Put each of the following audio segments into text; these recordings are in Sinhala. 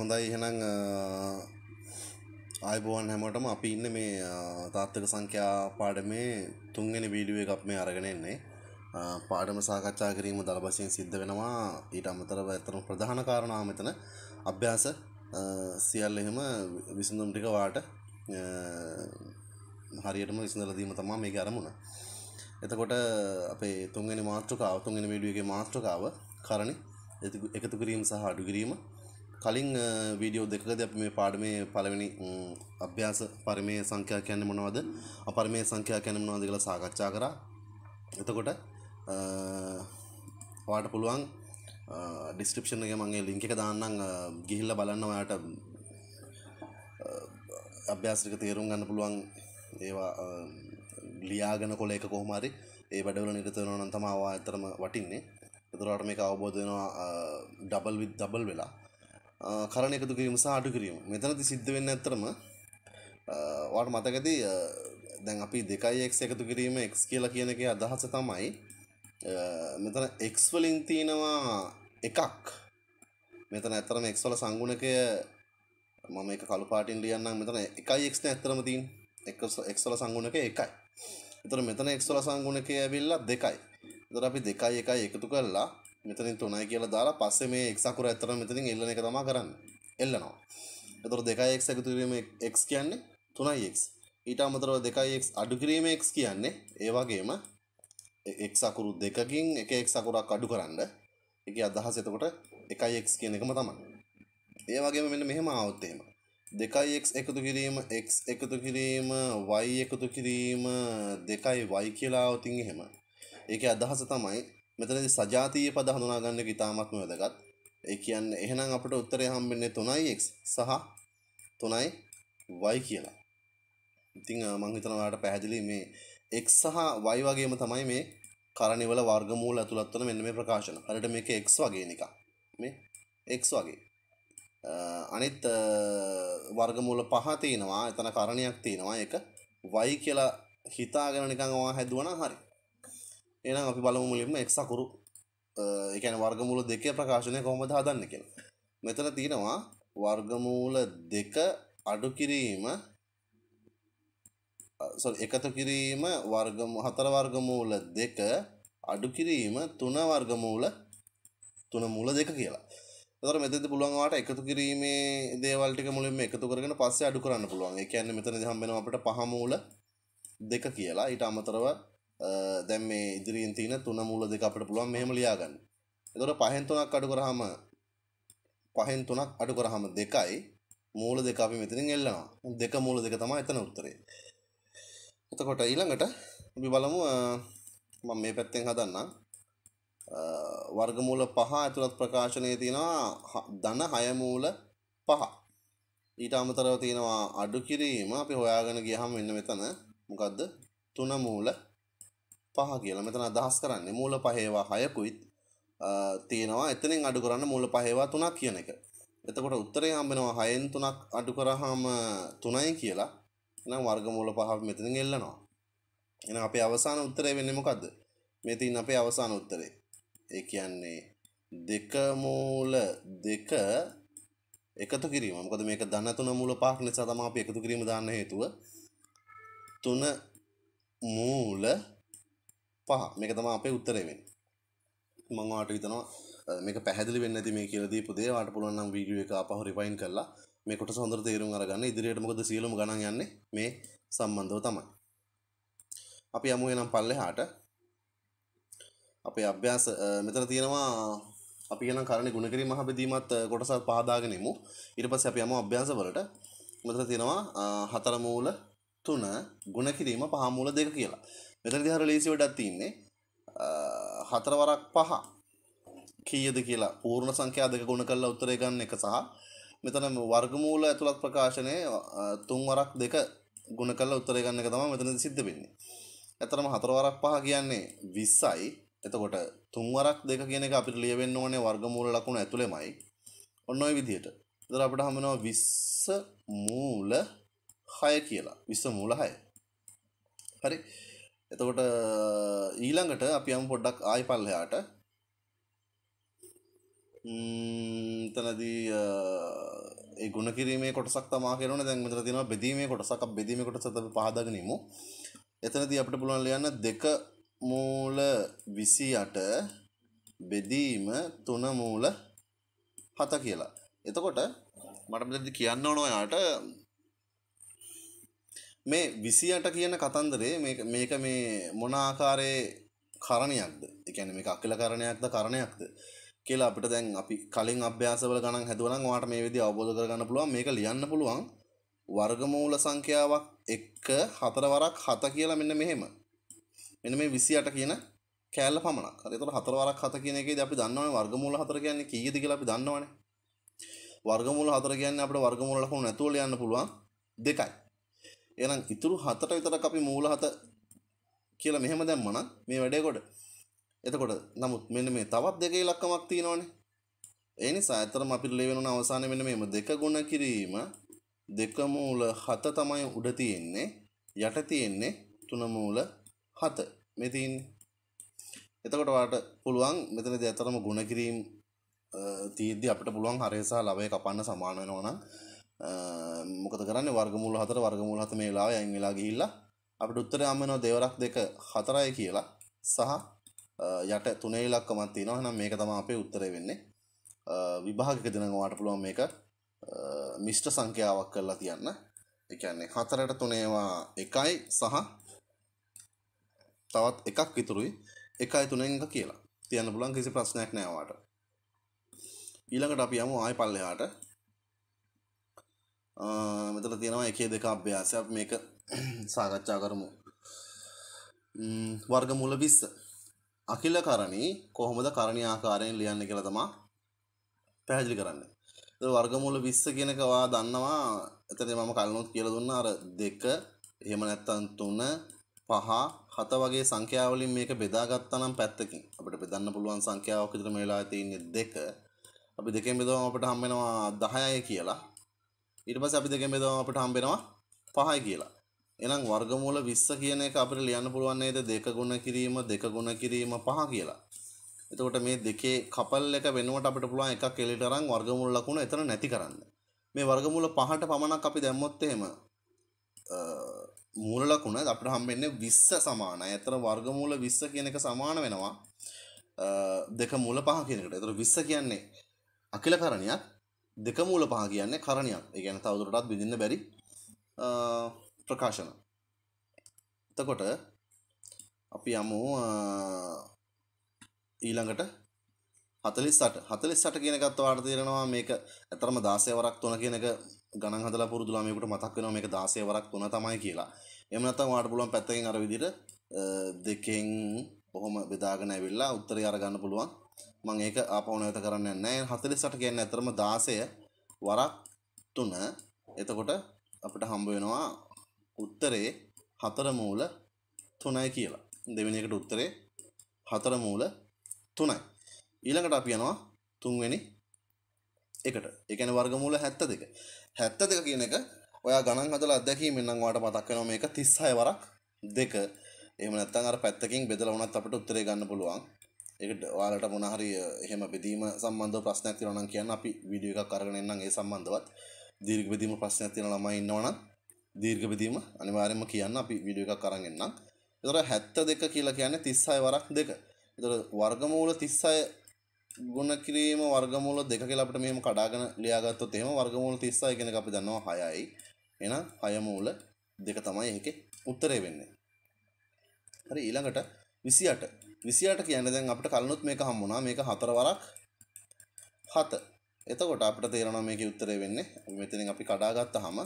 හොඳයි එහෙනම් ආයිබෝන් හැමෝටම අපි ඉන්න මේ තාත්තක සංඛ්‍යා පාඩමේ තුන්වෙනි වීඩියෝ එකක් මේ අරගෙන එන්නේ. පාඩම සාකච්ඡා කිරීම දරබසින් සිද්ධ වෙනවා. ඊට අමතරව අතන ප්‍රධාන කාරණා මෙතන අභ්‍යාස සියල්ල එහෙම විසඳුම් ටික වාට හරියටම විසඳලා දීම තමයි මේකේ අරමුණ. එතකොට අපේ තුන්වෙනි මාතෘකාව තුන්වෙනි වීඩියෝ එකේ මාතෘකාව කරණි එකතු කිරීම සහ අඩු කිරීම කලින් වීඩියෝ දෙකකදී අපි මේ පාඩමේ පළවෙනි අභ්‍යාස පරිමේ සංඛ්‍යා කියන්නේ මොනවද? අපරිමේ සංඛ්‍යා කියන්නේ මොනවද කියලා සාකච්ඡා කරා. එතකොට ඔයාලට පුළුවන් ඩිස්ක්‍රිප්ෂන් එකේ මම ඒ ලින්ක් එක දාන්නම් ගිහිල්ලා බලන්න ඔයාලට අභ්‍යාස ටික තේරුම් ගන්න පුළුවන් ඒවා ලියාගෙන කොළ එක කොහොම හරි ඒ වැඩවල නිරත වෙනවා නම් තමයි ඔයා ඇත්තටම වටින්නේ. ඒතරාට මේක අවබෝධ වෙනවා ඩබල් විත් ඩබල් වෙලා. කරණ එකතු කිරීම සහ අඩු කිරීම. මෙතනදී සිද්ධ වෙන්නේ ඇත්තටම ඔයාලට මතකදී දැන් අපි 2x එකතු කිරීම x කියලා කියන එකේ අදහස තමයි මෙතන x වලින් තියෙනවා එකක්. මෙතන ඇත්තටම x වල සංගුණකය මම එක කළු පාටින් ලියන්නම් මෙතන 1x නේ ඇත්තටම තියෙන්නේ. x වල සංගුණකය 1යි. එතකොට මෙතන x වල සංගුණකය ඇවිල්ලා 2යි. එතකොට අපි 2යි 1යි එකතු කරලා මෙතනින් තුනයි කියලා දාලා පස්සේ මේ x අකුර ඇත්තටම මෙතනින් එල්ලන එක තමයි කරන්නේ. එල්ලනවා. එතකොට 2x එකතු කිරීම x කියන්නේ 3x. ඊට අමතරව 2x අඩු කිරීම x කියන්නේ ඒ වගේම x අකුරු දෙකකින් එක x අකුරක් අඩු කරන්න. ඒකේ අදහස එතකොට 1x කියන එකම තමයි. ඒ වගේම මෙන්න මෙහෙම આવොත් එහෙම. 2x එකතු කිරීම x එකතු කිරීම y එකතු කිරීම 2y කියලා આવතින් එහෙම. ඒකේ අදහස තමයි මෙතනදි සජාතීය පද හඳුනා ගන්න එක ඉතාමත්ම වැදගත්. ඒ කියන්නේ එහෙනම් අපිට උත්තරය හම්බෙන්නේ 3x සහ 3y කියලා. ඉතින් මම හිතනවා ඔයාලට පැහැදිලි මේ x සහ y වගේම තමයි මේ කරණිවල වර්ගමූල ඇතුළත් වන මෙන්න මේ ප්‍රකාශන. හරියට මේක x වගේ නිකන්. මේ x වගේ. අනිත් වර්ගමූල පහ තියෙනවා. එතන කරණයක් තියෙනවා. ඒක y කියලා හිතාගෙන නිකන් ඔයා හැදුවා නම් හරියි. එනම් අපි බලමු මුලින්ම x අකුරු ඒ කියන්නේ වර්ගමූල දෙකේ ප්‍රකාශනය කොහොමද හදන්නේ කියලා. මෙතන තියෙනවා වර්ගමූල දෙක අඩු කිරීම සෝරි එකතු කිරීම වර්ගම හතර වර්ගමූල දෙක අඩු කිරීම තුන වර්ගමූල තුන මූල දෙක කියලා. එතකොට මෙතෙන්ද පුළුවන් වාට එකතු කිරීමේ දේවල් ටික මුලින්ම එකතු කරගෙන පස්සේ අඩු කරන්න පුළුවන්. ඒ කියන්නේ මෙතනදී හම්බ වෙනවා අපිට පහ මූල දෙක කියලා. ඊට අමතරව දැම් මේ ඉදිරිින් තියන තුන මුල දෙක අපට පුළුවන් මෙහම ලියාගන්න එතොට පහෙන් තුනක් අඩු කරහම පහෙන් තුනක් අඩු කරහම දෙකයි මූල දෙක අපි මෙතනින් එල්ලනවා දෙක මූල දෙක තමා එතන උත්තරේ එතකොට ඊළඟට අපි බලමු මම මේ පැත්තෙන් හදන්නම් වර්ගමූල පහ ඇතුළත් ප්‍රකාශනය තියෙනවා දන හයමූල පහ ඊට අමතරව තියෙනවා අඩු කිරීම අපි හොයාගෙන ගියහම මෙන්න මෙතන මොකද්ද තුන මූල පහ කියලා මෙතන අදහස් කරන්නේ මූල පහේවා හයකුයිත් තියෙනවා එතනින් අඩු කරන්න මූල පහේවා තුනක් කියන එක. එතකොට උත්තරේ හම්බෙනවා හයෙන් තුනක් අඩු කරාම තුනයි කියලා. එහෙනම් වර්ගමූල පහ මෙතනින් එල්ලනවා. එහෙනම් අපේ අවසාන උත්තරේ වෙන්නේ මොකද්ද? මේ තියෙන අපේ අවසාන උත්තරේ. ඒ කියන්නේ දෙක මූල දෙක එකතු කිරීම. මොකද මේක ධන තුන මූල පහක් නිසා තමයි අපි එකතු කිරීම දාන්න හේතුව. තුන මූල පහ මේක තමයි අපේ උත්තරේ වෙන්නේ. මම ඔයාලට හිතනවා මේක පැහැදිලි වෙන්නේ නැති මේ කියලා දීපු දේ ඔයාලට පුළුවන් නම් වීඩියෝ එක ආපහු රිවයින්ඩ් කරලා මේ කොටස හොඳට තේරුම් අරගන්න. ඉදිරියට මොකද සියලුම ගණන් යන්නේ මේ සම්බන්ධව තමයි. අපි යමු එනම් පල්ලෙහාට. අපේ අභ්‍යාස මෙතන තියෙනවා අපි කියනම් කරණේ ගුණකිරීම මහබෙදීමත් කොටසක් පහදාගෙන යමු. ඊට පස්සේ අපි යමු අභ්‍යාස වලට. මෙතන තියෙනවා හතර මූල 3 ගුණකිරීම පහ මූල 2 කියලා. මෙතනදී හර ලේසි වැඩක් තියෙන්නේ හතර වරක් පහ කීයද කියලා පූර්ණ සංඛ්‍යා දෙක ගුණ කරලා උත්තරය ගන්න එක සහ මෙතන වර්ගමූල ඇතුළත් ප්‍රකාශනයේ තුන් වරක් දෙක ගුණ කරලා උත්තරය ගන්න එක තමයි මෙතනදී සිද්ධ වෙන්නේ. ඇත්තටම හතර වරක් පහ කියන්නේ 20යි. එතකොට තුන් වරක් දෙක කියන එක අපිට ලියවෙන්න ඕනේ වර්ගමූල ලකුණු ඇතුළෙමයි. ඔන්න ඔය විදිහට. එතන අපිට හම් වෙනවා 20 මූල 6 කියලා. 20 මූල 6. හරි. එතකොට ඊළඟට අපි යමු පොඩ්ඩක් ආයි පල්ලෙහාට. තනදී ඒ ගුණ කිරීමේ කොටසක් තමා කරන දැන් මෙතන තියෙනවා බෙදීමේ කොටසක් අප බෙදීමේ කොටස අපි පහදාගෙන ඉමු. එතනදී අපිට පුළුවන් ලියන්න දෙක මූල 28 බෙදීම 3 මූල 7 කියලා. එතකොට මට මෙතනදී කියන්න ඕන ඔයාලට මේ විසියට කියන කතන්දරේ මේක මේ මොනාආකාරයේ කරණයක්ද එකැන මේ අක්කල කරණයක්ද කරණයක්ද කියලා අපිට දැන් අපි කලින් අභ්‍යාසවල ගණන් හැදුවනම් වාට මේ විදි අවබෝධ කරගන්න පුළුවන් මේක ලියන්න පුළුවන් වර්ගමූල සංඛ්‍යාවක් එක්ක හතරවරක් හත කියලා මෙන්න මෙහෙම මෙන්න මේ විසි අට කියන කෑල්ල පමණක් හරි එතකොට හතරවරක් හත කියන එකේදී අපි දන්නවනේ වර්ගමූල හතර කියන්නේ කීයද කියලා අපි දන්නවනේ වර්ගමූල හතර කියන්නේ අපිට වර්ගමූල ලකුණු නැතුව ලියන්න පුළුවන් දෙකයි එහෙනම් ඉතුරු හතට විතරක් අපි මූල හත කියලා මෙහෙම දැම්මනම් මේ වැඩේ කොට. එතකොට නමුත් මෙන්න මේ තවත් දෙක ඉලක්කමක් තියෙනවනේ. ඒ නිසා ඇත්තටම අපිට ලැබෙන අවසානයේ මෙන්න මේම දෙක ගුණ කිරීම දෙක මූල හත තමයි උඩ තියෙන්නේ. යට තියෙන්නේ තුන මූල හත. මේ තියෙන්නේ. එතකොට ඔයාලට පුළුවන් මෙතනදී ඇත්තටම ගුණ කිරීම තියෙද්දි අපිට පුළුවන් හරය සහ ලවය කපන්න සමාන වෙනවා නම් මොකද කරන්න වර්ගමූල හතර වර්ගමූල හත මේ වෙලාව යන් වෙලා ගිහිල්ලා අපිට උත්තරය හම්බෙනවා දෙවරක් දෙක හතරයි කියලා සහ යට තුනේ ඉලක්කමක් තියෙනවා එහෙනම් මේක තමයි අපේ උත්තරය වෙන්නේ විභාගික දෙනවා වාට පුළුවන් මේක මිශ්‍ර සංඛ්‍යාවක් කරලා තියන්න ඒ කියන්නේ හතරට තුනේවා එකයි සහ තවත් එකක් ඉතුරුයි එකයි තුනෙන් එක කියලා තියන්න පුළුවන් කිසි ප්‍රශ්නයක් නෑ වාට ඊළඟට අපි යමු ආයි පල්ලෙහාට මෙතන තියෙනවා එකේ දෙක අභ්‍යාස අප මේක සාකච්ඡා කරමු වර්ගමූල විස්ස අකිල කරණී කොහොමද කරණී ආකාරයෙන් ලියන්න කියලා තමා පැහැදිලි කරන්න වර්ගමූල විස්ස කියනකවා දන්නවා එතන මම කලනොත් කියලා දුන්න අර දෙක එහෙම නැත්තම් තුන පහ හත වගේ සංඛ්‍යාවලින් මේක බෙදාගත්තා නම් පැත්තකින් අපිට බෙදන්න පුළුවන් සංඛ්‍යාවක් විතර මේ වෙලාවේ තියෙන්නේ දෙක අපි දෙකෙන් බෙදුවම අපිට හම් වෙනවා 10යි කියලා ඊට පස්සේ අපි දෙකෙන් බෙදවම අපිට හම්බෙනවා 5යි කියලා. එහෙනම් වර්ගමූල 20 කියන එක අපිට ලියන්න පුළුවන් නේද 2 ගුණ කිරීම 2 ගුණ කිරීම 5 කියලා. එතකොට මේ දෙකේ කපල් එක වෙනුවට අපිට පුළුවන් එකක් එළියට අරන් වර්ගමූල ලකුණ එතන නැති කරන්න. මේ වර්ගමූල 5ට පමණක් අපි දැම්මොත් එහෙම මූල ලකුණ අපිට හම්බෙන්නේ 20 සමානයි. අතන වර්ගමූල 20 කියන එක සමාන වෙනවා දෙක මූල 5 කියන එකට. ඒතර 20 කියන්නේ අකිලකරණයක් දෙක මූල පහ කියන්නේ කරණයක් ඒ කියන්නේ තවදුරටත් බෙදින්න බැරි ප්‍රකාශන එතකොට අපි යමු ඊළඟට 48 48 කියන එකත් ඔයාලට තේරෙනවා මේක ඇත්තරම 16 වරක් 3 කියන එක ගණන් හදලා පුරුදුලා මේකට මතක් වෙනවා මේක 16 වරක් 3 තමයි කියලා. එහෙම නැත්නම් ඔයාලට පුළුවන් පැත්තකින් අර විදිහට දෙකෙන් කොහොම බෙදාගෙන ඇවිල්ලා උත්තරය අරගන්න පුළුවන්. මම ඒක ආපහු නැවත කරන්නේ නැහැ 48 කියන්නේ අතරම 16 වරක් 3 එතකොට අපිට හම්බ වෙනවා උත්තරේ 4 මූල 3යි කියලා දෙවෙනි එකට උත්තරේ 4 මූල 3යි ඊළඟට අපි යනවා තුන්වෙනි එකට ඒ කියන්නේ වර්ගමූල 72 72 කියන එක ඔයා ගණන් හදලා අත්දැකීමෙන් නම් ඔයාට මතක් වෙනවා මේක 36 වරක් 2 එහෙම නැත්නම් අර පැත්තකින් බෙදලා වුණත් අපිට උත්තරේ ගන්න පුළුවන් එකට ඔයාලට මොනහරි එහෙම බෙදීම සම්බන්ධ ප්‍රශ්නයක් තියෙනවා නම් කියන්න අපි වීඩියෝ එකක් අරගෙන එන්නම් ඒ සම්බන්ධවත් දීර්ඝ බෙදීම ප්‍රශ්නයක් තියෙන ළමයි ඉන්නවනම් දීර්ඝ බෙදීම අනිවාර්යයෙන්ම කියන්න අපි වීඩියෝ එකක් අරන් එන්නම්. ඒතර 72 කියලා කියන්නේ 36 වරක් 2. ඒතර වර්ගමූල 36 ගුණ කිරීම වර්ගමූල 2 කියලා අපිට මෙහෙම කඩාගෙන ලියාගත්තොත් එහෙම වර්ගමූල 36 කියන එක අපි දන්නවා 6යි. එහෙනම් 6 මූල 2 තමයි ඒකේ උත්තරය වෙන්නේ. හරි ඊළඟට 28 විසියාට කියන්න දැන් අපට කලනුත් මේක හම්බුණා මේක හතරවරක් හත එතකොට අපට තේරෙනවා මේකේ උත්තරය වෙන්නේ මෙතනින් අපි කඩාගත්තාම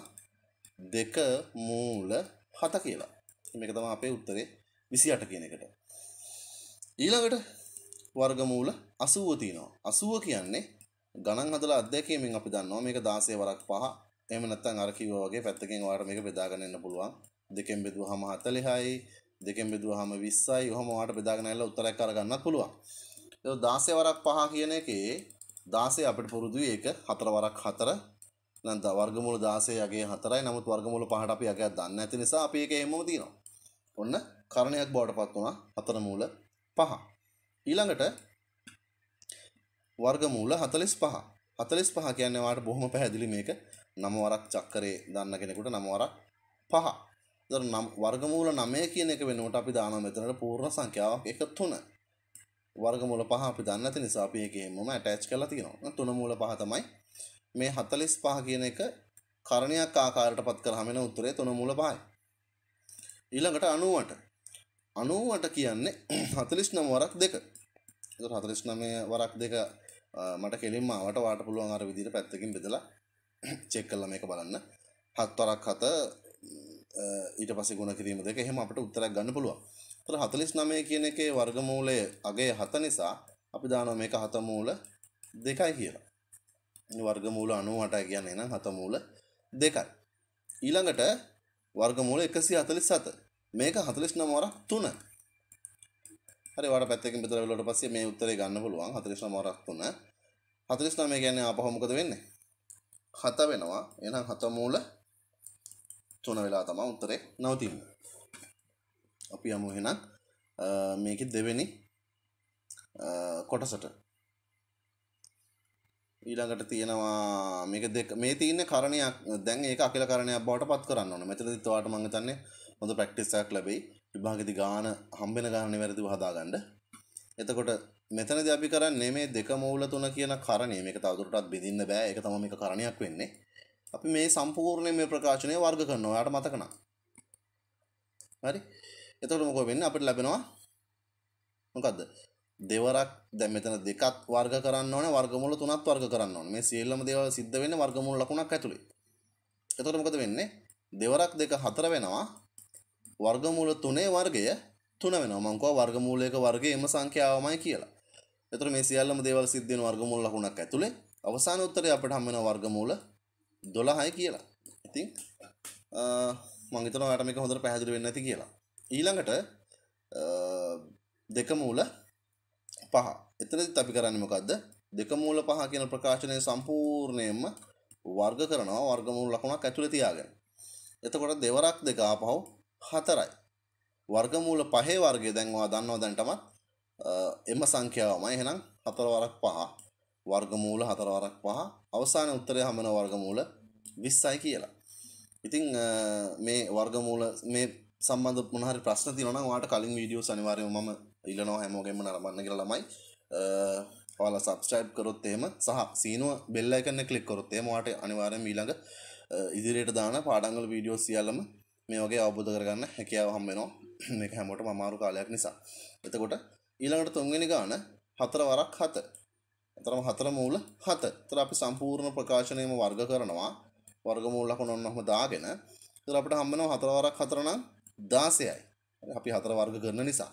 දෙක මූල හත කියලා. මේක තමයි අපේ උත්තරේ 28 කියන එකට. ඊළඟට වර්ගමූල 80 තියෙනවා. 80 කියන්නේ ගණන් හදලා අධ්‍යක්ීමෙන් අපි දන්නවා මේක 16 වරක් 5. එහෙම නැත්නම් අර කිව්වා වගේ පැත්තකින් ඔයාලට මේක බෙදාගෙන යන්න පුළුවන්. දෙකෙන් බෙදුවහම 40යි. දෙකෙන් බෙදුවහම 20යි. ඔහොම ඔයාලට බෙදාගෙන ඇවිල්ලා උත්තරයක් අරගන්නත් පුළුවන්. ඒක 16 වරක් 5 කියන එකේ 16 අපිට පුරුදුයි ඒක 4 වරක් 4 නැත්නම් වර්ගමූල 16 යගේ 4යි. නමුත් වර්ගමූල 5ට අපි යගයක් දන්නේ නැති නිසා අපි ඒක එහෙමම තියනවා. ඔන්න කරණයක් බවට පත් වුණා. 4 මූල 5. ඊළඟට වර්ගමූල 45. 45 කියන්නේ වාට බොහොම පැහැදිලි මේක. නම වරක් චක්‍රේ දන්න කෙනෙකුට නම වරක් 5. දර නම් වර්ගමූල නමය කියන එක වෙනුවට අපි දානවා මෙතනට පූර්ණ සංඛ්‍යාවක් එක තුන. වර්ගමූල පහ අපි දන්නේ නැති නිසා අපි ඒක හැමෝම ඇටච් කරලා තියෙනවා. තුන මූල පහ තමයි මේ 45 කියන එක කරණයක් ආකාරයට පත් කරාම එන උත්තරේ තුන මූල පහයි. ඊළඟට 90ට 90ට කියන්නේ 49 වරක් දෙක. ඒතර 49 වරක් දෙක මට කෙලින්ම ආවට වාට පුළුවන් අර විදිහට පැත්තකින් බෙදලා චෙක් කරලා මේක බලන්න. 7 වරක් 7 ඊට පස්සේ ගුණ කිරීම දෙක එහෙම අපිට උත්තරයක් ගන්න පුළුවන්. ඒතර 49 කියන එකේ වර්ගමූලය අගය 7 නිසා අපි දානවා මේක හතමූල දෙකයි කියලා. ඉතින් වර්ගමූල 98 කියන්නේ නම් හතමූල දෙකයි. ඊළඟට වර්ගමූල 147. මේක 49 වරක් 3. හරි වඩ පැත්තකින් බෙදලා බලුවට පස්සේ මේ උත්තරේ ගන්න පුළුවන් 49 වරක් 3. 49 කියන්නේ ආපහු මොකද වෙන්නේ? 7 වෙනවා. එහෙනම් හතමූල 3. තුන වෙලා තමා උත්තරේ නවතින්න අපි යමු එහෙනම් මේක දෙවෙනි කොටසට ඊළඟට තියෙනවා මේක දෙක මේ තියෙන කරණයක් දැන් ඒක අකිල කරණයක් බවට පත් කරන්න ඕනේ මෙතනදිත් ඔයාලට මම හිතන්නේ හොඳ ප්‍රැක්ටිස් එකක් ලැබෙයි විභාගෙදි ගාන හම්බෙන ගාන නිවැරදිව හදාගන්න එතකොට මෙතනදී අපි කරන්නේ මේ දෙක මූල තුන කියන කරණය මේක තවදුරටත් බෙදින්න බෑ ඒක තමයි මේක කරණයක් වෙන්නේ අපි මේ සම්පූර්ණයෙන් මේ ප්‍රකාශනය වර්ග කරනවා. ඔයාලට මතක නම්. හරි? එතකොට මොකද වෙන්නේ? අපිට ලැබෙනවා මොකද්ද? දෙවරක් දැන් මෙතන දෙකක් වර්ග කරන්න ඕනේ වර්ගමූල තුනක් වර්ග කරන්න ඕනේ මේ සියල්ලම දේවල් සිද්ධ වෙන්නේ වර්ගමූල ලකුණක් ඇතුලේ එතකොට මොකද වෙන්නේ දෙවරක් දෙක හතර වෙනවා වර්ගමූල තුනේ වර්ගය තුන වෙනවා මම කිව්වා වර්ගමූලයක වර්ගයේම සංඛ්‍යාවමයි කියලා එතකොට මේ සියල්ලම දේවල් සිද්ධ වෙන වර්ගමූල ලකුණක් ඇතුලේ අවසාන උත්තරය අපිට හම් වෙනවා වර්ගමූල දොළහය කියලා ඉතින් මංගතන වැටම එක හොඳට පැහැදිලි වෙන්න ඇති කියලා ඊළඟට දෙකමූල පහ එතනදි අපි කරන්න මොකක්ද දෙකමූල පහ කියන ප්‍රකාශනය සම්පූර්ණයෙන්ම වර්ග කරනවා වර්ගමූල ලකුණක් ඇතුළේ තියාගෙන එතකොට දෙවරක් දෙක ආපහු හතරයි වර්ගමූල පහේ වර්ගය දැන් ඔයා දන්නවා දැන් තමත් එම සංඛ්‍යාවමයි එහෙනම් හතර වරක් පහ වර්ගමූල 4 වරක් 5 අවසාන උත්තරය හැමන වර්ගමූල 20යි කියලා. ඉතින් මේ වර්ගමූල මේ සම්බන්ධ මොන හරි ප්‍රශ්න තියෙනවා නම් ඔයාලට කලින් වීඩියෝස් අනිවාර්යයෙන්ම මම ඉල්ලනවා හැමෝගෙම නරඹන්න කියලා ළමයි. ඔයාලා subscribe කරොත් එහෙම සහ සීනුව bell icon එක click කරොත් එහෙම ඔයාලට අනිවාර්යයෙන්ම ඊළඟ ඉදිරියට දාන පාඩංගල වීඩියෝ සියල්ලම මේ වගේ අවබෝධ කරගන්න හැකියාව හම් වෙනවා මේක හැමෝටම අමාරු කාලයක් නිසා. එතකොට ඊළඟට තුන්වෙනි ගාන හතර වරක් හත එතරම් හතර මූල හත. ඒතර අපි සම්පූර්ණ ප්‍රකාශනයම වර්ග කරනවා. වර්ගමූල ලකුණු ඔන්නම දාගෙන. ඒතර අපිට හම්බ වෙනවා හතර වරක් හතර නම් 16යි. අපි හතර වර්ග කරන නිසා.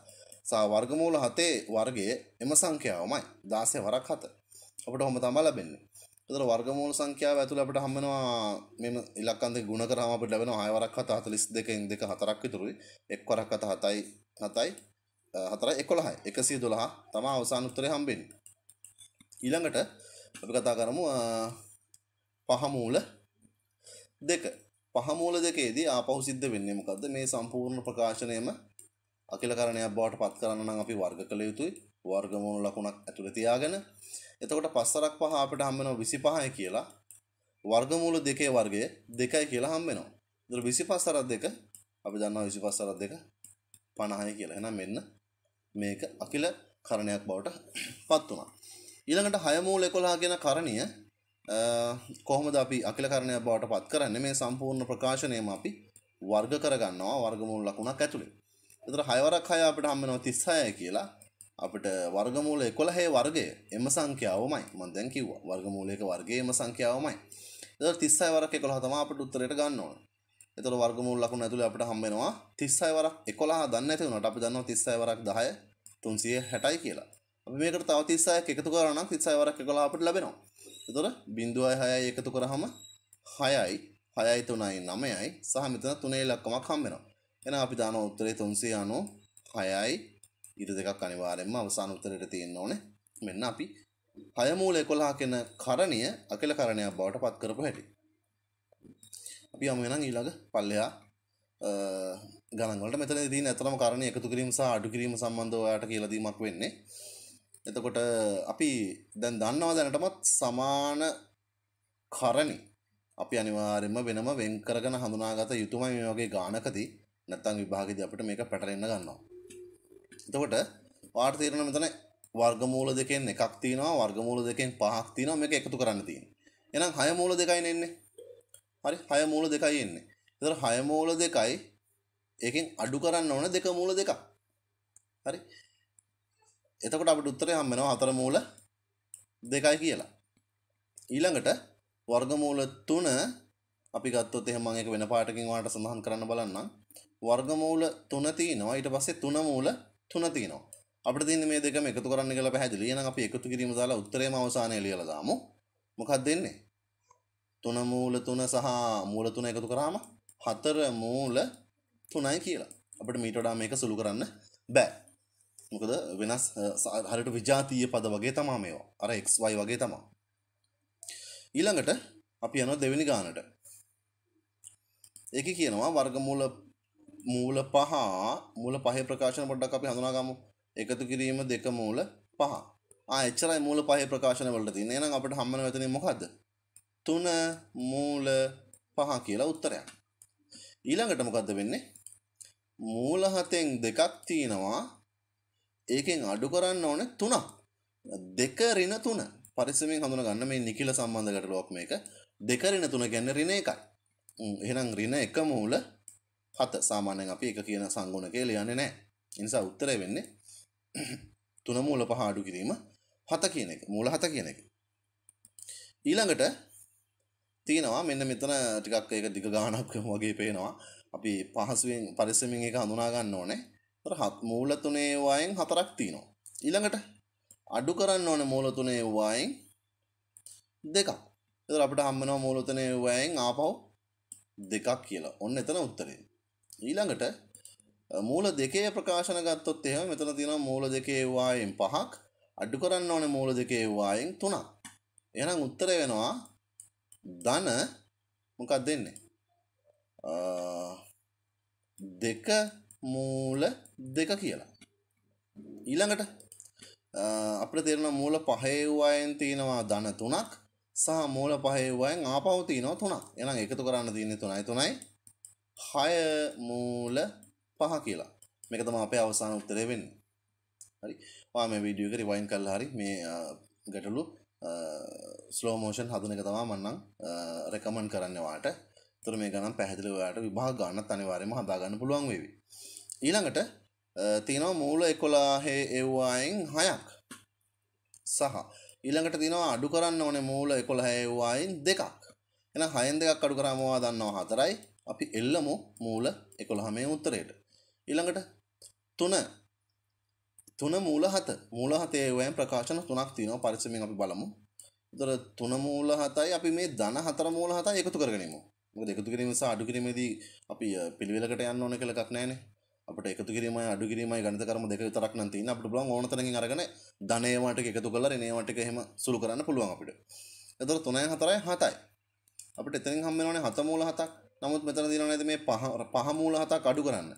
සා වර්ගමූල හතේ වර්ගය එම සංඛ්‍යාවමයි. 16 වරක් හත. අපිට ඔහොම තමයි ලැබෙන්නේ. ඒතර වර්ගමූල සංඛ්‍යාව ඇතුළේ අපිට හම්බ වෙනවා මෙම ඉලක්කම් දෙක ගුණ කරාම අපිට ලැබෙනවා 6 වරක් හත 42න් දෙක හතරක් විතරුයි. එක් වරක් හත 7යි 7යි 4යි 11යි 112 තමයි අවසාන උත්තරේ හම්බෙන්නේ. ඊළඟට අපි කතා කරමු පහමූල දෙක පහමූල දෙකේදී ආපහු සිද්ධ වෙන්නේ මොකද්ද මේ සම්පූර්ණ ප්‍රකාශනයම අකිලකරණයක් බවට පත් කරන්න නම් අපි වර්ග කළ යුතුයි වර්ගමූල ලකුණක් ඇතුළේ තියාගෙන එතකොට පස්සරක් පහ අපිට හම් වෙනවා 25යි කියලා වර්ගමූල දෙකේ වර්ගය දෙකයි කියලා හම් වෙනවා. ඒතර 25 සරත් දෙක අපි දන්නවා 25 සරත් දෙක 50යි කියලා. එහෙනම් මෙන්න මේක අකිලකරණයක් බවට පත් වුණා. ඊළඟට හයමූල එකොලා ගෙන කරණය කොහොමද අපි අකිල කරණය බවට පත් කරන්න මේ සම්පූර්ණ ප්‍රකාශනයම අපි වර්ග කරගන්නවා වර්ගමූල ලකුණක් ඇතුළේ. එතන හයවරක් හය අපිට හම්බෙනවා 36 කියලා. අපිට වර්ගමූල 11 වර්ගය එම සංඛ්‍යාවමයි. මම දැන් කිව්වා වර්ගමූලයක වර්ගය එම සංඛ්‍යාවමයි. එතන 36 වරක් 11 තමයි අපිට උත්තරයට ගන්න ඕන. එතන වර්ගමූල ලකුණ ඇතුළේ අපිට හම්බෙනවා 36 වරක් 11 දන්නේ නැති වුණාට අපි දන්නවා 36 වරක් 10 360යි කියලා. මේකට තව 36ක් එකතු කරා නම් 36 වරක් 11 අපිට ලැබෙනවා. එතකොට 0.6යි එකතු කරාම 6යි 6යි 3යි 9යි සහ මෙතන 3 ඉලක්කමක් හම්බ වෙනවා. එහෙනම් අපි දාන උත්තරේ 396යි ඊට දෙකක් අනිවාර්යෙන්ම අවසාන උත්තරේට තියෙන්න ඕනේ. මෙන්න අපි 6 මූල 11 කියන කරණීය අකල කරණයක් බවට පත් කරපු හැටි. අපි යමු එහෙනම් ඊළඟ පල්ලෙහා ගණන් වලට මෙතනදී තියෙන අතරම කරණීය එකතු කිරීම සහ අඩු කිරීම සම්බන්ධව ඔයාලට කියලා දීමක් වෙන්නේ. එතකොට අපි දැන් දන්නවා දැනටමත් සමාන කරණි අපි අනිවාර්යයෙන්ම වෙනම වෙන් කරගෙන හඳුනාගත යුතුමයි මේ වගේ ගානකදී නැත්නම් විභාගෙදී අපිට මේක පැටලෙන්න ගන්නවා. එතකොට වාට තීරණ මෙතන වර්ගමූල දෙකෙන් එකක් තියෙනවා වර්ගමූල දෙකෙන් පහක් තියෙනවා මේක එකතු කරන්න තියෙන්නේ. එහෙනම් 6 මූල දෙකයි නෙන්නේ. හරි 6 මූල දෙකයි එන්නේ. ඒතර 6 මූල දෙකයි ඒකෙන් අඩු කරන්න ඕන දෙක මූල දෙකක්. හරි එතකොට අපිට උත්තරය හම්බෙනවා හතර මූල දෙකයි කියලා. ඊළඟට වර්ගමූල 3 අපි ගත්තොත් එහෙනම් මම ඒක වෙන පාඩකින් ඔයාලට සඳහන් කරන්න බලන්නම්. වර්ගමූල 3 තියෙනවා. ඊට පස්සේ 3 මූල 3 තියෙනවා. අපිට තියෙන මේ දෙකම එකතු කරන්න කියලා පැහැදිලි. එහෙනම් අපි එකතු කිරීම දාලා උත්තරේම අවසානයේ ලියලා දාමු. මොකක්ද දෙන්නේ? 3 මූල 3 සහ මූල 3 එකතු කරාම 4 මූල 3යි කියලා. අපිට මීට වඩා මේක සුළු කරන්න බෑ. මොකද වෙනස් හරිට විජාතීය පද වගේ තමා මේවා අර xy වගේ තමා ඊළඟට අපි යනවා දෙවෙනි ගානට ඒකේ කියනවා වර්ගමූල මූල පහ මූල පහේ ප්‍රකාශන පොඩ්ඩක් අපි හඳුනාගමු එකතු කිරීම දෙක මූල පහ ආ එච්චරයි මූල පහේ ප්‍රකාශන වලට තියෙන එහෙනම් අපිට හම්බෙන වෙතනේ මොකද්ද තුන මූල පහ කියලා උත්තරයක් ඊළඟට මොකද්ද වෙන්නේ මූල හතෙන් දෙකක් තියෙනවා ඒකෙන් අඩු කරන්න ඕන තුනක් දෙක රින තුන පරිස්සමෙන් හඳුන ගන්න මේ නිකිල සම්බන්ධ ගැටලුවක් මේක දෙක රින තුන ගැන්න රින එකයි එහෙනම් රින එක මූල හත සාමාන්‍යයෙන් අපි එක කියන සංගුණකය ලියන්නේ නැහැ ඒ නිසා උත්තරය වෙන්නේ තුන මූල පහ අඩු කිරීම හත කියන එක මූල හත කියන එක ඊළඟට තියෙනවා මෙන්න මෙතන ටිකක් ඒක දිග ගානක් වගේ පේනවා අපි පහසුවෙන් පරිස්සමෙන් ඒක හඳුනා ගන්න ඕනේ හත් මූල තුනේ වයෙන් හතරක් තියෙනවා. ඊළඟට අඩු කරන්න ඕන මූල තුනේ වයෙන් දෙකක්. ඒතර අපිට හම් වෙනවා මූල තුනේ වයෙන් ආපහු දෙකක් කියලා. ඔන්න එතන උත්තරේ. ඊළඟට මූල දෙකේ ප්‍රකාශන ගත්තොත් එහෙම මෙතන තියෙනවා මූල දෙකේ වයෙන් පහක් අඩු කරන්න ඕන මූල දෙකේ වයෙන් තුනක්. එහෙනම් උත්තරේ වෙනවා ධන මොකක්ද දෙන්නේ? දෙක මූල දෙක කියලා ඊළඟට අපට තෙරෙන මූල පහේවායෙන් තියෙනවා ධන තුනක් සහ මූල පහේවායෙන් ආපහු තියෙනවා තුනක් එහෙනම් එකතු කරන්න තියෙන්නේ තුනයි තුනයි හය මූල පහ කියලා මේක තමයි අපේ අවසාන උත්තරය වෙන්නේ හරි ඔයා මේ වීඩියෝ එක රිවයින් කරලා හරි මේ ගැටලු ස්ලෝ මෝෂන් හදන එක තමයි මම නම් රෙකමන්ඩ් කරන්නේ ඔයාලට ඒතර මේ ගණන් පැහැදිලිව ඔයාලට විභාග ගන්නත් අනිවාර්යයෙන්ම හදා ගන්න පුළුවන් වේවි ඊළඟට තියෙනවා මූල එකොලාහේ එව්වායෙන් හයක් සහ ඊළඟට තිනවා අඩු කරන්න ඕනේ මූල එකොළහේ එව්වායෙන් දෙකක් එන හයෙන් දෙකක් අඩු කරාමවා දන්නවා හතරයි අපි එල්ලමු මූල එකොළහමේ උත්තරයට ඊළඟට තුන තුන මූල හත මූල හතේ එව්වායෙන් ප්‍රකාශන තුනක් තියෙනවා පරිස්සමෙන් අපි බලමු ඒතර තුන මූල හතයි අපි මේ ධන හතර මූල හතයි එකතු කරගනිමු මොකද එකතු කිරීම නිසා අඩු කිරීමේදී අපි පිළිවෙලකට යන්න ඕන කියලා එකක් නැහැ නේ අපට එකතු කිරීම අඩු කිරීම ගණත කරම දෙක තරක් නති අපට බලන් ඕනතරකින් අරගෙන ධනයවාට එකතු කරලා නේවට එහෙම සුළු කරන්න පුළුවන් අපිට එතොර තුනය හතරයි හතයි අපට එතනින් හම්බෙනවනේ හතමූල හතක් නමුත් මෙතන දිනවනේ මේ පහ පහමූල හතක් අඩු කරන්න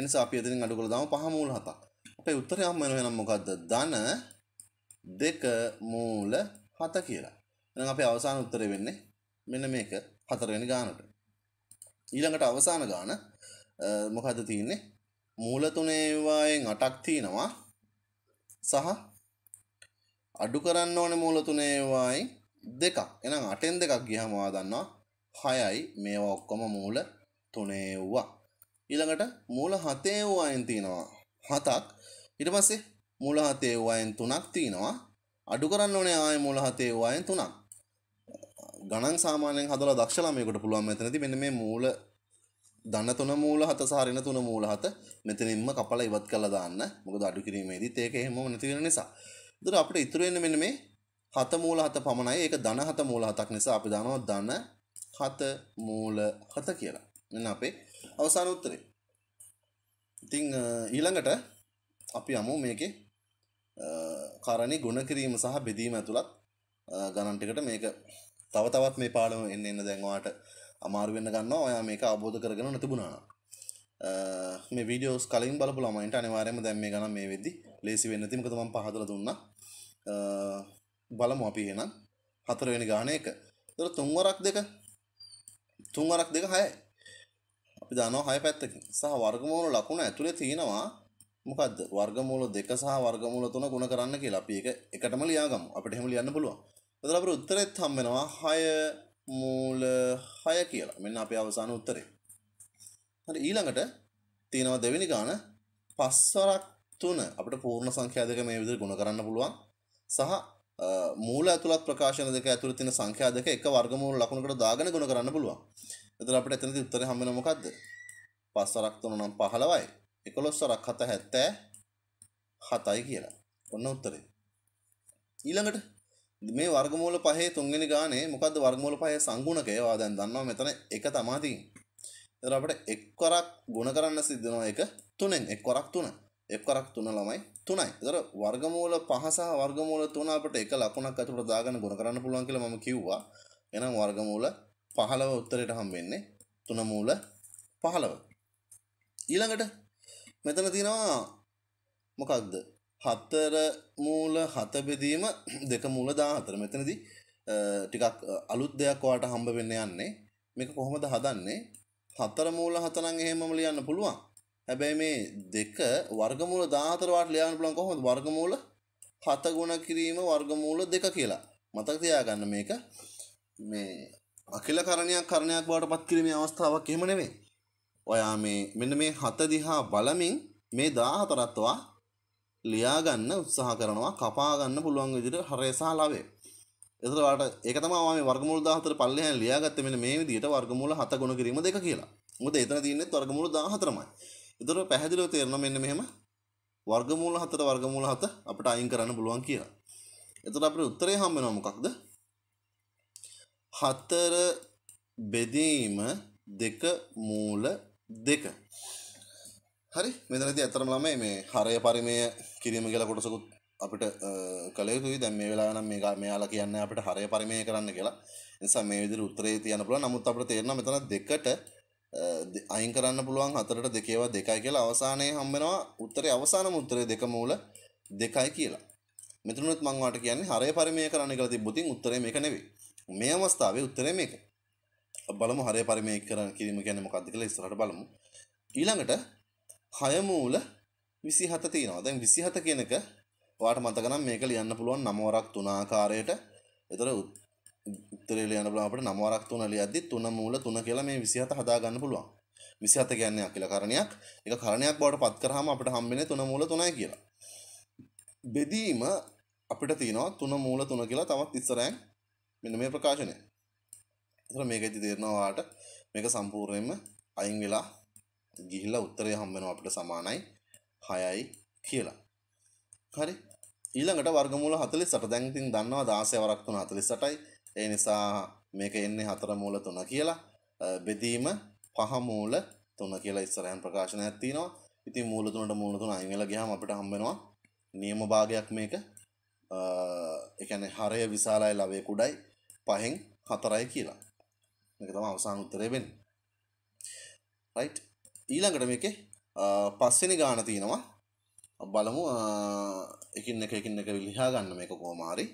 එනිසා අපි එතනින් අඩු කරලා දාමු පහමූල හතක් අපේ උත්තරය හම්බෙනවා නම් මොකද්ද ධන දෙක මූල හත කියලා එහෙනම් අපේ අවසාන උත්තරය වෙන්නේ මෙන්න මේක හතරවෙනි ගානට ඊළඟට අවසාන ගාන මොකද්ද තියෙන්නේ මූල තුනේවායෙන් අටක් තියෙනවා සහ අඩු කරන්න ඕන මූල තුනේවායෙන් දෙකක් එනම් අටෙන් දෙකක් ගියහම ඔයා දන්නවා 6යි මේවා ඔක්කොම මූල තුනේවා ඊළඟට මූල හතේ වයන් තියෙනවා හතක් ඊට පස්සේ මූල හතේ වයන් තුනක් තියෙනවා අඩු කරන්න ඕනේ ආයේ මූල හතේ වයන් තුනක් ගණන් සාමාන්‍යයෙන් හදලා දක්ෂ ළමයෙකුට පුළුවන් මෙතනදී මෙන්න මේ මූල දන්න තුන මූල හත සාරෙන තුන මූල හත මෙතනින්ම කපලා ඉවත් කරලා දාන්න. මොකද අඩු කිරීමේදීත් ඒක එහෙමම නැති වෙන නිසා. ඒතර අපිට ඉතුරු වෙන්නේ මෙන්න මේ හත මූල හත පමණයි. ඒක ධන හත මූල හතක් නිසා අපි දානවා ධන හත මූල හත කියලා. මෙන්න අපේ අවසාන උත්තරේ. ඉතින් ඊළඟට අපි යමු මේකේ කාරණේ ගුණ කිරීම සහ බෙදීම ඇතුළත් ගණන් ටිකට මේක තව තවත් මේ පාඩම එන්න එන්න දැන් ඔයාලට අමාරු වෙන්න ගන්නවා ඔයා මේක අවබෝධ කරගෙන නොතිබුණා නම් මේ වීඩියෝස් කලින් බලපු ළමයින්ට අනිවාර්යයෙන්ම දැන් මේ ගණන් මේ වෙද්දි ලේසි වෙන්නේ නැති මොකද මම පහදලා දුන්නා බලමු අපි එහෙනම් හතරවෙනි ගාන එක ඒතර තුන් වරක් දෙක තුන් වරක් දෙක හයයි අපි දානවා හය පැත්තකින් සහ වර්ගමූල ලකුණ ඇතුලේ තියෙනවා මොකද්ද වර්ගමූල දෙක සහ වර්ගමූල තුන ගුණ කරන්න කියලා අපි ඒක එකටම ලියාගමු අපිට එහෙම ලියන්න පුළුවන් එතකොට අපේ උත්තරෙත් හම් වෙනවා 6 මූල 6 කියලා. මෙන්න අපේ අවසාන උත්තරේ. හරි ඊළඟට තියෙනවා දෙවෙනි ගාන 5 වරක් 3 අපිට පූර්ණ සංඛ්‍යා දෙක මේ විදිහට ගුණ කරන්න පුළුවන්. සහ මූල ඇතුළත් ප්‍රකාශන දෙක ඇතුළේ තියෙන සංඛ්‍යා දෙක එක වර්ගමූල ලකුණකට දාගෙන ගුණ කරන්න පුළුවන්. එතකොට අපිට එතනදී උත්තරේ හම්බ වෙන මොකද්ද? 5 වරක් 3 නම් 15යි. 11 වරක් 7 70 7යි කියලා. ඔන්න උත්තරේ. ඊළඟට මේ වර්ගමූල පහේ තුන්වෙනි ගානේ මොකද්ද වර්ගමූල පහේ සංගුණක ඒවා දැන් දන්නවා මෙතන එක තමයි තියෙන්නේ. එතන අපිට එක්වරක් ගුණ කරන්න සිද්ධ වෙනවා එක තුනෙන් එක්වරක් තුන. එක්වරක් තුන ළමයි තුනයි. එතන වර්ගමූල පහ සහ වර්ගමූල තුන අපිට එක ලකුණක් අතුරට දාගෙන ගුණ කරන්න පුළුවන් කියලා මම කිව්වා. එහෙනම් වර්ගමූල 15 උත්තරයට හම්බෙන්නේ 3 මූල 15. ඊළඟට මෙතන තියෙනවා මොකක්ද? හතර මූල හත බෙදීම දෙක මූල 14. මෙතනදී ටිකක් අලුත් දෙයක් ඔයාලට හම්බ වෙන්න යන්නේ. මේක කොහොමද හදන්නේ? හතර මූල හත නම් එහෙමම ලියන්න පුළුවන්. හැබැයි මේ දෙක වර්ගමූල 14 වාට ලියන්න පුළුවන් කොහොමද? වර්ගමූල 7 ගුණ කිරීම වර්ගමූල 2 කියලා. මතක තියාගන්න මේක මේ අකිල කරණයක් කරණයක් බවටපත් කිරීමේ අවස්ථාවක් එහෙම නෙමෙයි. ඔයා මේ මෙන්න මේ 7 දිහා බලමින් මේ 14ත්වා ලියා ගන්න උත්සාහ කරනවා කපා ගන්න පුළුවන් විදිහට හරය සහ ලවය. එතකොට ඔයාලට ඒක තමයි මම මේ වර්ගමූල 14 පල්ලෙහාන් ලියාගත්තේ මෙන්න මේ විදිහට වර්ගමූල 7 ගුණ කිරීම දෙක කියලා. මොකද එතන තියෙන්නේ වර්ගමූල 14මයි. එතකොට පැහැදිලිව තේරෙනවා මෙන්න මෙහෙම වර්ගමූල 7ට වර්ගමූල 7 අපිට අයින් කරන්න පුළුවන් කියලා. එතකොට අපිට උත්තරේ හම් වෙනවා මොකක්ද? 4 බෙදීම 2 මූල 2. හරි මෙතනති ඇතරම ළමයි මේ හරය පරිමය කිරීම කියලා කොටසකුත් අපිට කළයුතුයි දැම් මේ වෙලා නම් මේ මෙයාලා කියන්න අපට හරය පරිමය කරන්න කියලා නිසා මේ විදිර උත්තරේ තියන පුළ නමුත් අපට තේරන මෙතන දෙකට අයින් කරන්න පුළුවන් හතරට දෙකේවා දෙකයි කියලා අවසානය හම්බෙනවා උත්තරේ අවසාන මුත්තරය දෙක මූල දෙකයි කියලා මෙතනුත් මංවාට කියන්නේ හරය පරිමය කරන්න කියලා තිබ්බොතින් උත්තරේ මේක නෙවෙයි මේ අවස්ථාවේ උත්තරේ මේක බලමු හරය පරිමය කරන කිරීම කියන්නේ මොකක්ද කියලා ඉස්සරහට බලමු ඊළඟට හයමූල විසිහත තියෙනවා දැන් විසිහත කියනක වාට මතකනම් මේක ලියන්න පුළුවන් නමවරක් තුනාකාරයට එතර උත්තර ලියන්න පුළුවන් අපිට නමවරක් තුන ලියද්දි තුන මූල තුන කියලා මේ 27 හදා ගන්න පුළුවන් 27 කියන්නේ අකිල කරණයක් ඒක කරණයක් බවට පත් කරාම අපිට හම්බෙන්නේ තුන මූල තුනයි කියලා බෙදීම අපිට තියෙනවා තුන මූල තුන කියලා තවත් ඉස්සරහින් මෙන්න මේ ප්‍රකාශනය එතන මේකෙදි තේරෙනවා වාට මේක සම්පූර්ණයෙන්ම අයින් වෙලා ගිහිල්ලා උත්තරය හම්බෙනවා අපිට සමානයි 6යි කියලා. හරි. ඊළඟට වර්ගමූල 48. දැන් ඉතින් දන්නවා 16 වරක් 3 48යි. ඒ නිසා මේක එන්නේ 4 මූල 3 කියලා. බෙදීම 5 මූල 3 කියලා ඉස්සරහන් ප්‍රකාශනයක් තියෙනවා. ඉතින් මූල 3ට මූල 3 අයින් වෙලා ගියාම අපිට හම්බෙනවා නියම භාගයක් මේක. ඒ කියන්නේ හරය විශාලයි ලවය කුඩයි පහෙන් 4යි කියලා. මේක තමයි අවසාන උත්තරය වෙන්නේ. right ඊළඟට මේකේ පස්වෙනි ගාන තියෙනවා බලමු එකින් එක එකින් එක ලියා ගන්න මේක කොහොම හරි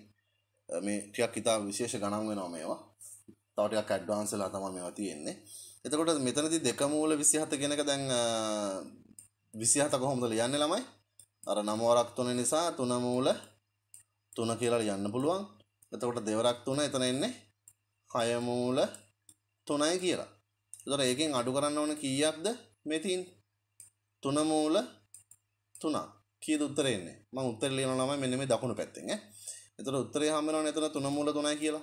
මේ ටිකක් ඉතා විශේෂ ගණන් වෙනවා මේවා තව ටිකක් ඇඩ්වාන්ස් වෙලා තමයි මේවා තියෙන්නේ එතකොට මෙතනදී දෙක මූල 27 කෙනක දැන් 27 කොහොමද ලියන්නේ ළමයි අර නමවරක් තුන නිසා තුන මූල තුන කියලා ලියන්න පුළුවන්. එතකොට දෙවරක් තුන එතන එන්නේ හය මූල තුනයි කියලා. එතකොට ඒකෙන් අඩු කරන්න ඕන කීයක්ද? මෙතින් තුනමූල තුනා කියද උත්තරෙන්නේ ම උත්තර ලියන නම මෙන්න මේ දකුණු පැත්තෙන් එතර උත්තරේ හමෙන එතන තුනමූල තුනයි කියලා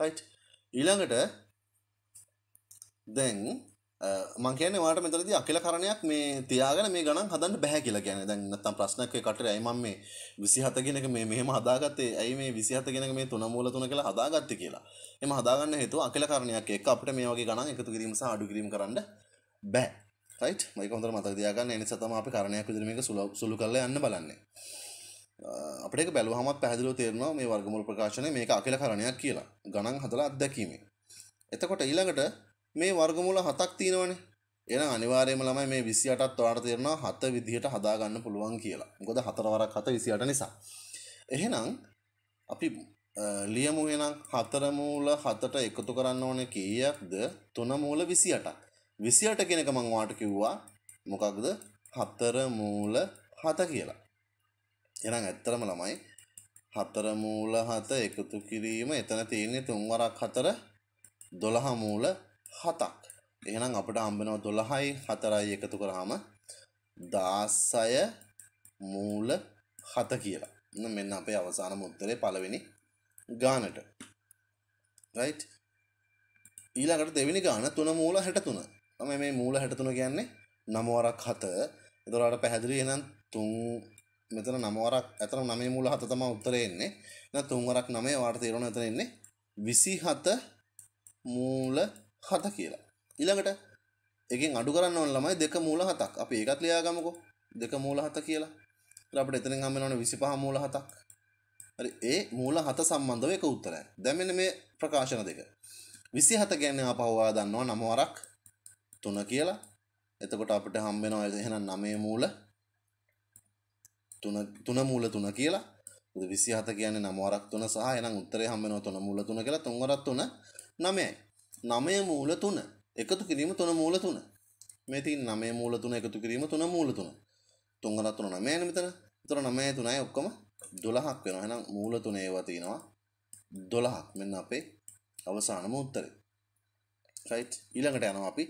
රයි් ඊළඟට දැන් මංකන වාට මෙතරද අකිල කරණයක් මේ තියාගෙන මේ ගණන් හදන්න බැහැ කියලා ගැන දැන් නත්තම් ප්‍රශ්නක කට ඇයිම මේ විසිහතගෙනක මේ මෙහම හදාගත්තේ ඇයි මේ විසිහතගෙනක මේ තුනමූල තුන කියලා හදාගත්ත කියලා එම හදාගන්න හේතු අකිල කරණයක් එක අපට මේ වගේ ගණන් එකතු කිරීම සහ අඩු කිරීම කරන්න බෑ රයිට් මේක හොඳට මතක තියාගන්න ඒ නිසා තමයි අපි කරණයක් විදිහට මේක සුළු කරලා යන්න බලන්නේ අපිට ඒක බැලුවහමත් පැහැදිලිව තේරෙනවා මේ වර්ගමූල ප්‍රකාශනය මේක අකිල කරණයක් කියලා ගණන් හදලා අත්දැකීමෙන් එතකොට ඊළඟට මේ වර්ගමූල හතක් තියෙනවනේ එහෙනම් අනිවාර්යයෙන්ම ළමයි මේ 28ත් ඔයාලට තේරෙනවා හත විදිහට හදා ගන්න පුළුවන් කියලා මොකද හතර වරක් හත 28 නිසා එහෙනම් අපි ලියමු එහෙනම් හතර මූල හතට එකතු කරන්න ඕනේ කීයක්ද? තුන මූල 28ක්. විසියට කෙනක මං වාට කිව්වා මොකක්ද හතර මූල හත කියලා. එනම් ඇත්තරම ළමයි හතර මූල හත එකතු කිරීම එතන තියෙන්නේ තුන්වරක් හතර දොළහ මූල හතක්. එහෙනම් අපිට හම්බෙනවා 12යි 4යි එකතු කරාම 16 මූල 7 කියලා. මෙන්න අපේ අවසානම උත්තරේ පළවෙනි ගානට. right ඊළඟට දෙවෙනි ගාන 3 මූල 63. තමයි මේ මූල 63 කියන්නේ නම වරක් 7. ඒතොරාට පැහැදිලි එහෙනම් 3 මෙතන නම වරක් අතන 9 මූල 7 තමයි උත්තරේ එන්නේ. එහෙනම් 3 වරක් 9 ඔයාලට තේරෙනවා එතන එන්නේ 27 මූල 7 කියලා. ඊළඟට එකෙන් අඩු කරන්න ඕන ළමයි 2 මූල 7ක්. අපි ඒකත් ලියාගමුකෝ. 2 මූල 7 කියලා. ඒතර අපිට එතනින් හම්බ වෙනවනේ 25 මූල 7ක්. හරි ඒ මූල හත සම්බන්ධව එක උත්තරයි. දැන් මෙන්න මේ ප්‍රකාශන දෙක. 27 කියන්නේ ආපහු ආ දන්නවා නම වරක් තුන කියලා එතකොට අපට හම්බෙනවා එහෙනම් නමේ මූල තුන මූල තුන කියලා විසි හත කියන්නේ නමවරක් තුන සහ එනම් උත්තරේ හම්බෙනවා තුන මූල තුන කියලා තුන්වරක් තුන නමයයි නමය මූල තුන එකතු කිරීම තුන මූල තුන මේ තින් නමය මූල තුන එකතු කිරීම තුන මූල තුන තුන්වරක් තුන නමයනේ මෙතන එතකොට නමය තුනයි ඔක්කොම 12ක් වෙනවා එහෙනම් මූල තුන ඒවා තියෙනවා 12ක් මෙන්න අපේ අවසානම උත්තරේ right ඊළඟට යනවා අපි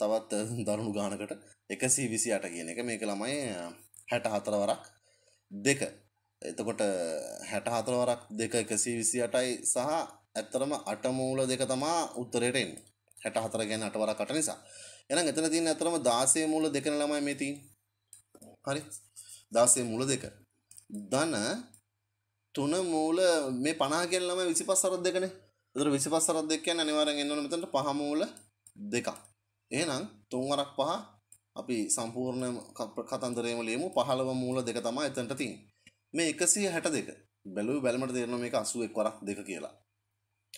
තවත් දරුණු ගානකට එකසී විසි අට කියන එක මේක ළමයි හැට හතරවරක් දෙක එතකොට හැට හතරවරක් දෙක එකසී විසි අටයි සහ ඇත්තරම අටමූල දෙක තමා උත්තරයටෙන් හැට හතර ගැන අටවරක් කට නිසා එනම් එතන තින් ඇතරම දාසේ මූල දෙකන ළමයි මේති හරි දාසේ මුල දෙක දන තුන මූල මේ පනාගෙන් ළමයි විසි පස්සරත් දෙකනේ දර විසි පස්සරත් දෙක කියන්නේ අනිවාර්යෙන් එන්න ඕන මෙතනට පහ මූල දෙකක් එහෙනම් තුන්වරක් පහ අපි සම්පූර්ණ කතන්දරේම ලියමු 15 මූල දෙක තමයි එතනට තියෙන්නේ. මේ 162 බැලුව බැලමට තේරෙනවා මේක 81 වරක් දෙක කියලා.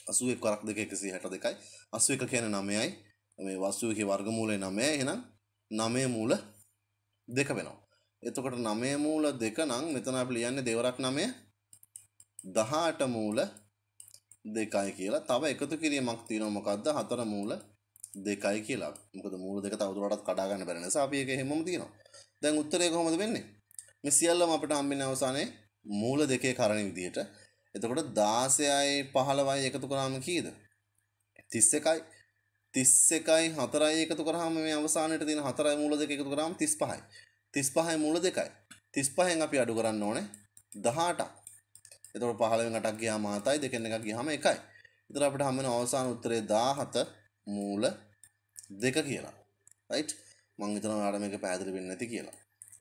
81 වරක් දෙක 162යි 81 කියන්නේ 9යි මේ වස්තුවේ වර්ගමූලය 9 එහෙනම් 9 මූල දෙක වෙනවා. එතකොට 9 මූල දෙක නම් මෙතන අපි ලියන්නේ දෙවරක් 9 18 මූල දෙකයි කියලා. තව එකතු කිරීමක් තියෙනවා මොකද්ද? 4 මූල 2 දෙකයි කියලා මොකද මූල දෙක තවදුරටත් කඩා ගන්න බැරි නිසා අපි ඒක එහෙමම තියෙනවා. දැන් උත්තරේ කොහොමද වෙන්නේ? මේ සියල්ලම අපිට හම්බෙන්නේ අවසානයේ මූල දෙකේ කරණ විදියට. එතකොට 16යි 15යි එකතු කරාම කීයද? 31යි 31යි 4යි එකතු කරාම මේ අවසානයේට තියෙන 4යි මූල දෙක එකතු කරාම 35යි. 35යි මූල දෙකයි. 35න් අපි අඩු කරන්න ඕනේ 18ක්. එතකොට 15න් 8ක් ගියාම 7යි දෙකෙන් එකක් ගියාම 1යි. එතකොට අපිට හම්බෙන අවසාන උත්තරේ 17 මූල දෙක කියලා රයිට් මංවිතන ආඩම එක පැදිලි වෙන්න ඇති කියලා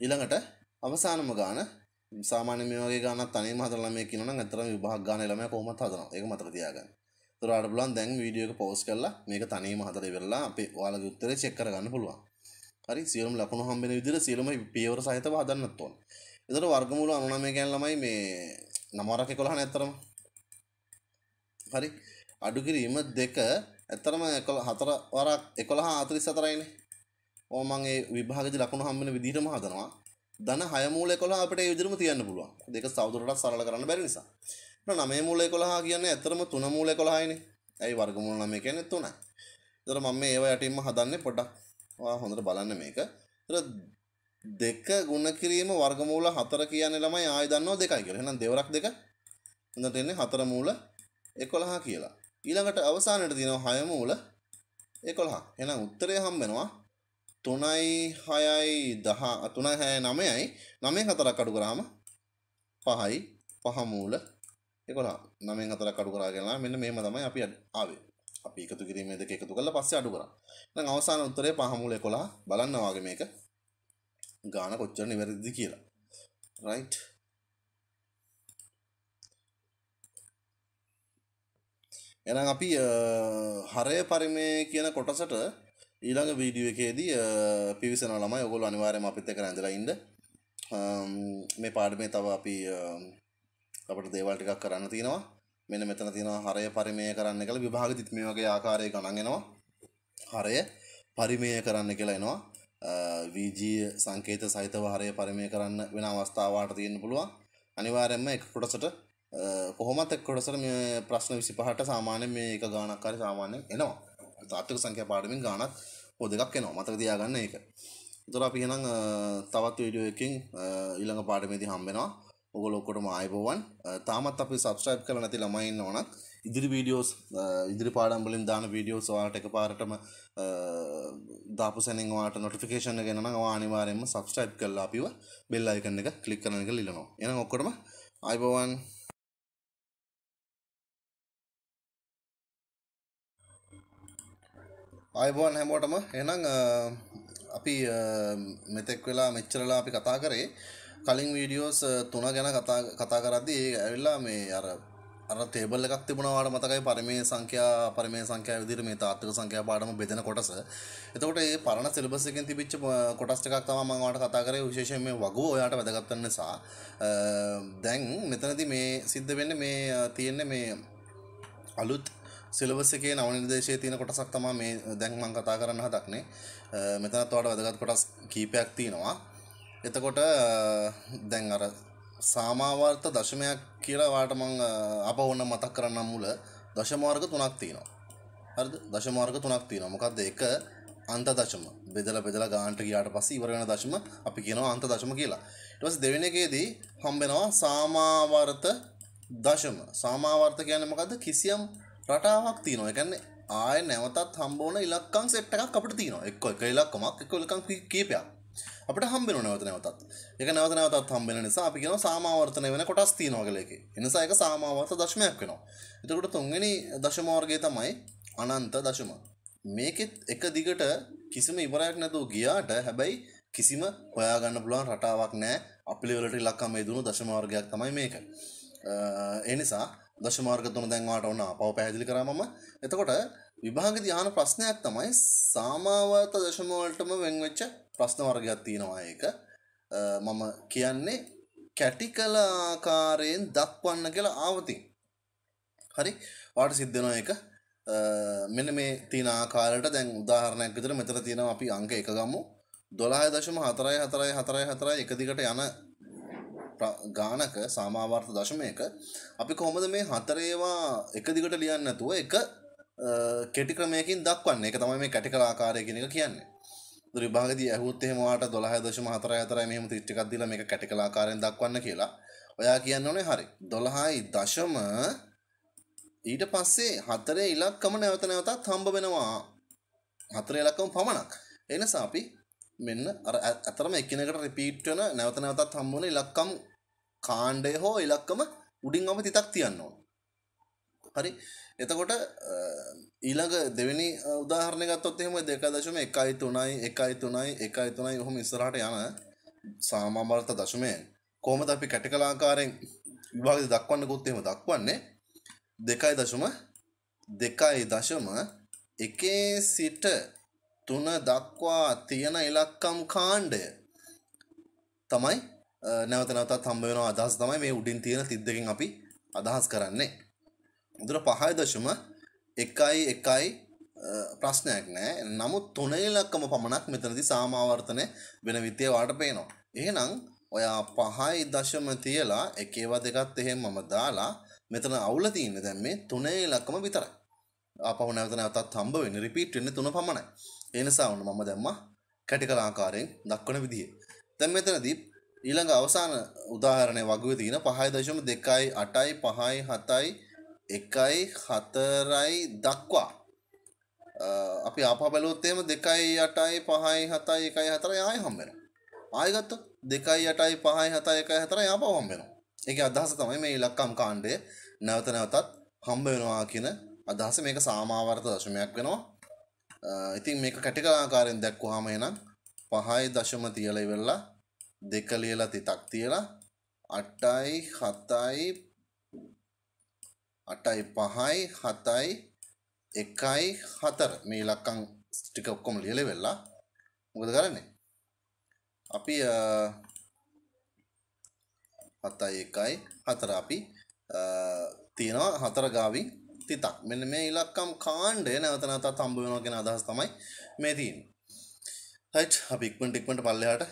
ඊළඟට අවසානම ගාන සාමාන්‍ය මේ වගේ ගානක් තනියම හදලා මේ කියනවනම් අතරම විභාග ගාන ළමයා කොහොමද හදනවා ඒක මතක තියාගන්න. ඒතර ආඩ බලන් දැන් වීඩියෝ එක පෝස්ට් කරලා මේක තනියම හදලා ඉවරලා අපි ඔයාලගේ උත්තරේ චෙක් කරගන්න පුළුවන්. හරි සියලුම ලකුණු හම්බෙන විදිහට සියලුම පියවර සහිතව හදන්නත් ඕන. ඒතර වර්ගමූල 99 ගැන ළමයි මේ නම වරක් 11 නේ අතරම. හරි අඩු කිරීම 2 ඇත්තරම හතර වරක් එකොළහා අතරිස් අතරයිනේ ඕමන් ඒ විභාගති ලකුණු හම්බෙන විදිහටම හදනවා දන හය මූල එකොළහ අපට ඒ විදිහටම තියන්න පුළුවන් දෙක සවුදුරටත් සරල කරන්න බැරි නිසා ඊට නවය මූල එකොළහ කියන්නේ ඇත්තරම තුන මූල එකොළහයිනේ ඇයි වර්ගමූල නවය කියන්නේ තුනයි ඊට මම මේ ඒවා යටින්ම හදන්නේ පොඩ්ඩක් ඔයා හොඳට බලන්න මේක ඊට දෙක ගුණ කිරීම වර්ගමූල හතර කියන්නේ ළමයි ආය දන්නවා දෙකයි කියලා. එහෙනම් දෙවරක් දෙක හොඳට එන්නේ හතර මූල 11 කියලා. ඊළඟට අවසානයට තියෙනවා හය මූල 11. එහෙනම් උත්තරය හම්බ වෙනවා 3යි 6යි 10 3යි 6යි 9යි 9 හතරක් අඩු කරාම 5යි 5 මූල 11. 9න් හතරක් අඩු කරා කියලා මෙන්න මේම තමයි අපි ආවේ. අපි එකතු කිරීමේ දෙක එකතු කරලා පස්සේ අඩු කරා. එහෙනම් අවසාන උත්තරය 5 මූල 11 බලන්න වාගේ මේක ගාන කොච්චර නිවැරදිද කියලා. right එනම් අපි හරය පරිමේ කියන කොටසට ඊළඟ වීඩියෝ එකේදී පිවිසනවා ළමයි. ඔයගොල්ලෝ අනිවාර්යයෙන්ම අපිත් එක්ක රැඳලා ඉන්න. මේ පාඩමේ තව අපි අපිට දේවල් ටිකක් කරන්න තියෙනවා. මෙන්න මෙතන තියෙනවා හරය පරිමේ කරන්න කියලා විභාගෙදිත් මේ වගේ ආකාරයක ගණන් එනවා. හරය පරිමේ කරන්න කියලා එනවා. වීජීය සංකේත සහිතව හරය පරිමේ කරන්න වෙන අවස්ථාවට තියෙන්න පුළුවන්. අනිවාර්යයෙන්ම එක කොටසට කොහොමත් කොටසර මේ ප්‍රශ්න 25ට සාමාන්‍ය මේ එක ගාණක් හරි සාමාන්‍යයෙන් එනවා තාත්වික සංඛ්‍යා පාඩමින් ගාණක් පො දෙකක් එනවා මතක තියාගන්න ඒක ඒතර අපි එහෙනම් තවත් වීඩියෝ එකකින් ඊළඟ පාඩමේදී හම්බෙනවා ඔගොල්ලෝ ඔක්කොටම ආයුබෝවන් තාමත් අපි සබස්ක්‍රයිබ් කරලා නැති ළමයි ඉන්නවනම් ඉදිරි වීඩියෝස් ඉදිරි පාඩම් වලින් දාන වීඩියෝස් ඔයාලට එකපාරටම දාපු සැනින් ඔයාලට නොටිෆිකේෂන් එක එනවා නම් ඔයා අනිවාර්යයෙන්ම සබස්ක්‍රයිබ් කරලා අපිව බෙල් අයිකන් එක ක්ලික් කරන එක ලිලනවා එහෙනම් ඔක්කොටම ආයුබෝවන් ආයබෝන් හැමෝටම එහෙනම් අපි මෙතෙක් වෙලා මෙච්චරලා අපි කතා කරේ කලින් වීඩියෝස් තුන ගැන කතා කතා කරද්දී ඒ ඇවිල්ලා මේ අර අර තේබල් එකක් තිබුණා වාට මතකයි පරිමේ සංඛ්‍යා පරිමේ සංඛ්‍යා විදිහට මේ තාත්වික සංඛ්‍යා පාඩම බෙදෙන කොටස. එතකොට මේ පරණ සිලබස් එකෙන් තිබිච්ච කොටස් ටිකක් තමයි මම ඔයාලට කතා කරේ විශේෂයෙන් මේ වගුව ඔයාලට වැදගත් වෙන නිසා. දැන් මෙතනදී මේ සිද්ධ වෙන්නේ මේ තියෙන්නේ මේ අලුත් සිලබස් එකේ නව නිර්දේශයේ තියෙන කොටසක් තමයි මේ දැන් මම කතා කරන්න හදන්නේ. මෙතනත් ඔයාලට වැදගත් කොටස් කීපයක් තියෙනවා. එතකොට දැන් අර සාමාවර්ථ දශමයක් කියලා ඔයාලට මම අප ඕන මතක් කරන්නම් මුල දශම වර්ග තුනක් තියෙනවා. හරිද? දශම වර්ග තුනක් තියෙනවා. මොකද්ද? එක අන්ත දශම. බෙදලා බෙදලා ගානට ගියාට පස්සේ ඉවර වෙන දශම අපි කියනවා අන්ත දශම කියලා. ඊට පස්සේ දෙවෙනි එකේදී හම්බ වෙනවා සාමාවර්ථ දශම. සාමාවර්ථ කියන්නේ මොකද්ද? කිසියම් රටාවක් තියෙනවා එකන්නේ ආය නැවතත් හම්බෝන ඉලක්කං සෙට්ටක් අපට තියෙන එක්ක එක ඉලක්කමක් එක ලකං කීපයක් අපට හම්බෙන නැවත නැවතත් එක නැවත නැවතත් හම්බෙන නිසා අපි කියන සාමාවර්තනය වෙන කොටස් තියෙනවාගලයකි එනිසා එක සාමාවර්ත දශමයක් වෙනවා එතකොට තුන්ගනි දශමෝර්ගය තමයි අනන්ත දශම මේකෙත් එක දිගට කිසිම ඉවරයක් නැතුව ගියාට හැබැයි කිසිම හොයාගන්න පුළුවන් රටාවක් නෑ අපිලිවලට ඉලක්කම දුණු දශමාර්ගයක් තමයි මේක එනිසා දශමාර්ගතුන දැන්වාට ඔන්න පව පැහැදිලි කරාමම එතකොට විභාග ධ්‍යාන ප්‍රශ්නයක් තමයි සාමාවත දශමවලටම වෙන්වෙච්ච ප්‍රශ්න වර්ගයක් තියෙනවා ඒක මම කියන්නේ කැටි කළ ආකාරයෙන් දක්වන්න කියලා ආවතින් හරි වාට සිද්ධ වෙනවා ඒක මෙන්න මේ තියෙන ආකාරයට දැන් උදාහරණයක් විදිහට මෙතන තියෙනවා අපි අංක එක ගමු 12.44441 දිගට යන ගානක සාමාවර්ථ දශමයක අපි කොහොමද මේ හතරේවා එක දිගට ලියන්න නැතුව එක කෙටි ක්‍රමයකින් දක්වන්නේ. ඒක තමයි මේ කැටි කළ ආකාරය කියන එක කියන්නේ. විභාගදී ඇහුවොත් එහෙම ඔයාලට 12.44 මෙහෙම ත්‍රිච්ච එකක් දීලා මේක කැටි කළ ආකාරයෙන් දක්වන්න කියලා. ඔයා කියන්න ඕනේ හරි. 12යි දශම ඊට පස්සේ හතරේ ඉලක්කම නැවත නැවතත් හම්බ වෙනවා. හතරේ ඉලක්කම පමණක්. එනිසා අපි මෙන්න අර අතරම එකිනෙකට රිපීට් වෙන නැවත නැවතත් හම්බ වෙන ඉලක්කම් කාණ්ඩය හෝ ඉලක්කම උඩින් අම තිතක් තියන්නවා. හරි එතකොට ඊළඟ දෙවැනි උදාහරණයගත්තොත් එහෙම දෙක දශම එකයි තුනයි එකයි තුනයි එකයි තුනයි ඔහොම ඉස්සරහට යන සාමාවර්ථ දශමය කොහොමද අපි කැටකලාකාරයෙන් විභාගෙද දක්වන්න ගොත් එහෙම දක්වන්නේ දෙකයි දශම දෙකයි දශම එකේ සිට තුන දක්වා තියෙන ඉලක්කම් කාණ්ඩය තමයි නැවත නැවතත් හම්බ වෙනවා අදහස් තමයි මේ උඩින් තියෙන 32කින් අපි අදහස් කරන්නේ. උදේ 5.1.1 ප්‍රශ්නයක් නෑ. නමුත් තුනේ ඉලක්කම පමණක් මෙතනදී සාමාවර්තන වෙන විදිය වාට පේනවා. එහෙනම් ඔයා 5යි දශම තියලා එකේව දෙකත් එහෙමම දාලා මෙතන අවුල තියෙන්නේ දැන් මේ තුනේ ඉලක්කම විතරයි. ආපහු නැවත නැවතත් හම්බ වෙන්නේ රිපීට් වෙන්නේ තුන පමණයි. ඒ නිසා වුණ මම දැම්මා කැටකල ආකාරයෙන් දක්වන විදිය. දැන් මෙතනදී ඊළඟ අවසාන උදාහරණය වගුවේ තියෙන 5.2යි 8යි 5යි 7යි 1යි 4යි දක්වා අපි ආපහු බලුවොත් එහෙම 2යි 8යි 5යි 7යි 1යි 4යි ආයෙ හම්බ වෙනවා ආයෙ ගත්තොත් 2යි 8යි 5යි 7යි 1යි 4යි ආපහු හම්බ වෙනවා ඒකේ අදහස තමයි මේ ඉලක්කම් කාණ්ඩය නැවත නැවතත් හම්බ වෙනවා කියන අදහස මේක සාමාවර්ත දශමයක් වෙනවා ඉතින් මේක කැටිකලාකාරයෙන් දැක්වුවාම එහෙනම් 5යි දශම තියලා ඉවරලා දෙක ලියලා තිතක් තියලා අටයි හතයි අටයි පහයි හතයි එකයි හතර මේ ලක්කං ටික ඔක්කොම ලියල වෙල්ලා මොකද කරන්නේ අපි හතයි එකයි හතර අපි තියෙනවා හතර ගාවින් තිතක් මෙන්න මේ ඉලක්කම් කාණ්ඩය නැවත නැවතත් හම්බ වෙනවා කියන අදහස් තමයි මේ තියෙන්නේ. හයිට් අපි ඉක්මනට ඉක්මනට පල්ලෙහාට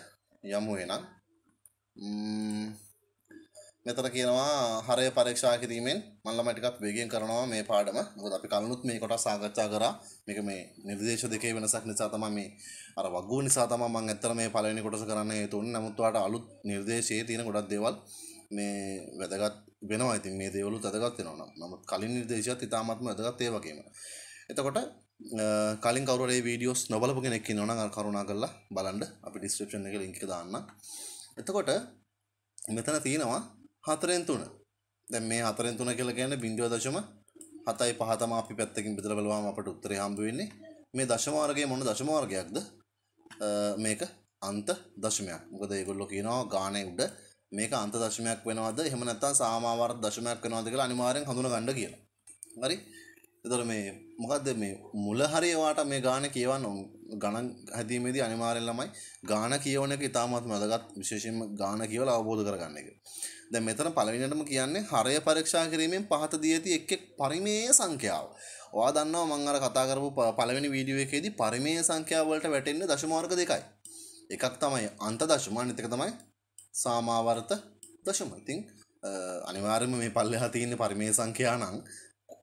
යමු එනම් මෙතන කියනවා හරය පරීක්ෂා කිරීමෙන් මම ළමයි ටිකක් වේගෙන් කරනවා මේ පාඩම. මොකද අපි කලිනුත් මේ කොටස සාකච්ඡා කරා. මේක මේ නිර්දේශ දෙකේ වෙනසක් නිසා තමයි මේ අර වගුව නිසා තමයි මම ඇත්තට මේ පළවෙනි කොටස කරන්න හේතු වුණේ. නමුත් ඔයාලට අලුත් නිර්දේශයේ තියෙන ගොඩක් දේවල් මේ වැදගත් වෙනවා. ඉතින් මේ දේවලුත් වැදගත් වෙනවා. නමුත් කලින් නිර්දේශයත් ඉතාමත්ම වැදගත් ඒ වගේම. එතකොට කලින් කවරේ වීඩියෝස් නොබලපු කෙනෙක් නොන කරුණා කරලා බලන්ඩ අපි ඩිස්ක්‍රපෂන් එක ලින්ක දාන්න එතකොට මෙතන තියෙනවා හතරෙන් තුන දැ මේ හතරෙන් තුන කියලා ගැන බින්ඩියෝ දශම හතයි පහතම අපි පැත්තකින් බිතර බලවාම අපට උත්තර හම්බවෙන්නේ මේ දශමාර්ගය මොන දශමාර්ගයක්ද මේක අන්ත දශමයක් මොකද ඒගොල්ලො කියනවා ගානය උඩ මේක අන්ත දශමයක් වෙනවද එහෙම නැත්තම් සාමාවර්ග දශමයක් වෙනවද කියලා අනිවාර්යෙන් හඳුනගන්න කියලා හරි එතකොට මේ මොකද්ද මේ මුල හරිය වාට මේ ගාන කියවන්න ගණන් හැදීමේදී අනිවාර්යෙන් ළමයි ගාන කියවන එක ඉතාමත් වැදගත් විශේෂයෙන්ම ගාන කියවලා අවබෝධ කරගන්න එක. දැන් මෙතන පළවෙනියටම කියන්නේ හරය පරීක්ෂා කිරීමෙන් පහත දී ඇති එක් එක් පරිමේය සංඛ්‍යාව. ඔයා දන්නවා මම අර කතා කරපු පළවෙනි වීඩියෝ එකේදී පරිමේය සංඛ්‍යාව වලට වැටෙන්නේ දශමාර්ග දෙකයි. එකක් තමයි අන්ත දශම අනිත් එක තමයි සාමාවර්ත දශම. ඉතින් අනිවාර්යයෙන්ම මේ පල්ලෙහා තියෙන පරිමේ සංඛ්‍යා නම්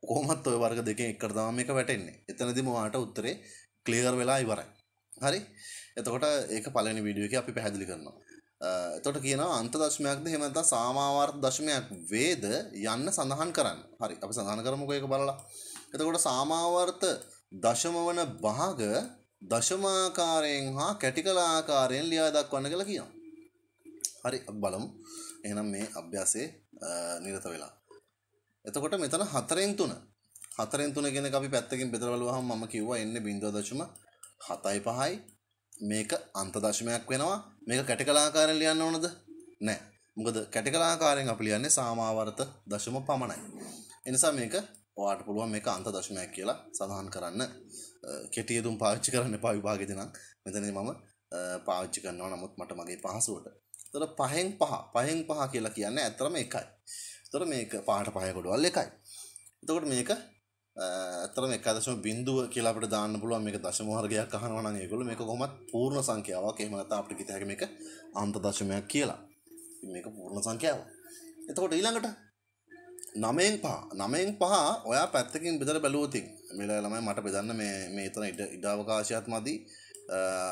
කොහොමත් ඔය වර්ග දෙකෙන් එකට තමයි මේක වැටෙන්නේ. එතනදී මොවාට උත්තරේ ක්ලියර් වෙලා ඉවරයි. හරි? එතකොට ඒක පළවෙනි වීඩියෝ එකේ අපි පැහැදිලි කරනවා. එතොට කියනවා අන්ත දශමයක්ද හෙමත සාමාවාර්ථ දශමයක් වේද යන්න සඳහන් කරන්න හරි අපි සඳහන් කරමුක එක බලලා එතකොට සාමාවර්ථ දශම වන භාග දශමාකාරයෙන් හා කැටිකලාආකාරයෙන් ලියා දක්වන්න කළ කියම් හරි බලමු එනම් මේ අභ්‍යාසේ නිරත වෙලා එතකොට මෙතන 4න් 3 4න් 3 කියන එක අපි පැත්තකින් බෙදලා බලුවහම මම කිව්වා එන්නේ 0.75යි මේක අන්ත දශමයක් වෙනවා මේක කැටකල ආකාරයෙන් ලියන්න ඕනද නෑ මොකද කැටකල ආකාරයෙන් අපි ලියන්නේ සාමාවර්ත දශම පමණයි ඒ නිසා මේක ඔයාට පුළුවන් මේක අන්ත දශමයක් කියලා සඳහන් කරන්න කෙටියදුම් පාවිච්චි කරන්න එපා විභාගෙදී නම් මෙතනදී මම පාවිච්චි කරනවා නමුත් මට මගේ පහසුවට. එතකොට පහෙන් පහ පහෙන් පහ කියලා කියන්නේ ඇත්තටම එකයි. එතකොට මේක පාට පහේ කොටවල් එකයි. එතකොට මේක ඇත්තටම 1.0 බිඳුව කියලා අපිට දාන්න පුළුවන් මේක දශම වර්ගයක් අහනවා නම් ඒගොල්ලෝ මේක කොහොමත් පූර්ණ සංඛ්‍යාවක්. එහෙම නැත්නම් අපිට කිත හැකි මේක අන්ත දශමයක් කියලා. ඉතින් මේක පූර්ණ සංඛ්‍යාවක්. එතකොට ඊළඟට නමයෙන් පහ නමයෙන් පහ ඔයා පැත්තකින් බෙදර බැලුවතින් මෙලා ළමයි මට බෙදන්න මේ මේ එතන ඉඩ ඉඩාවකාශයත් මදි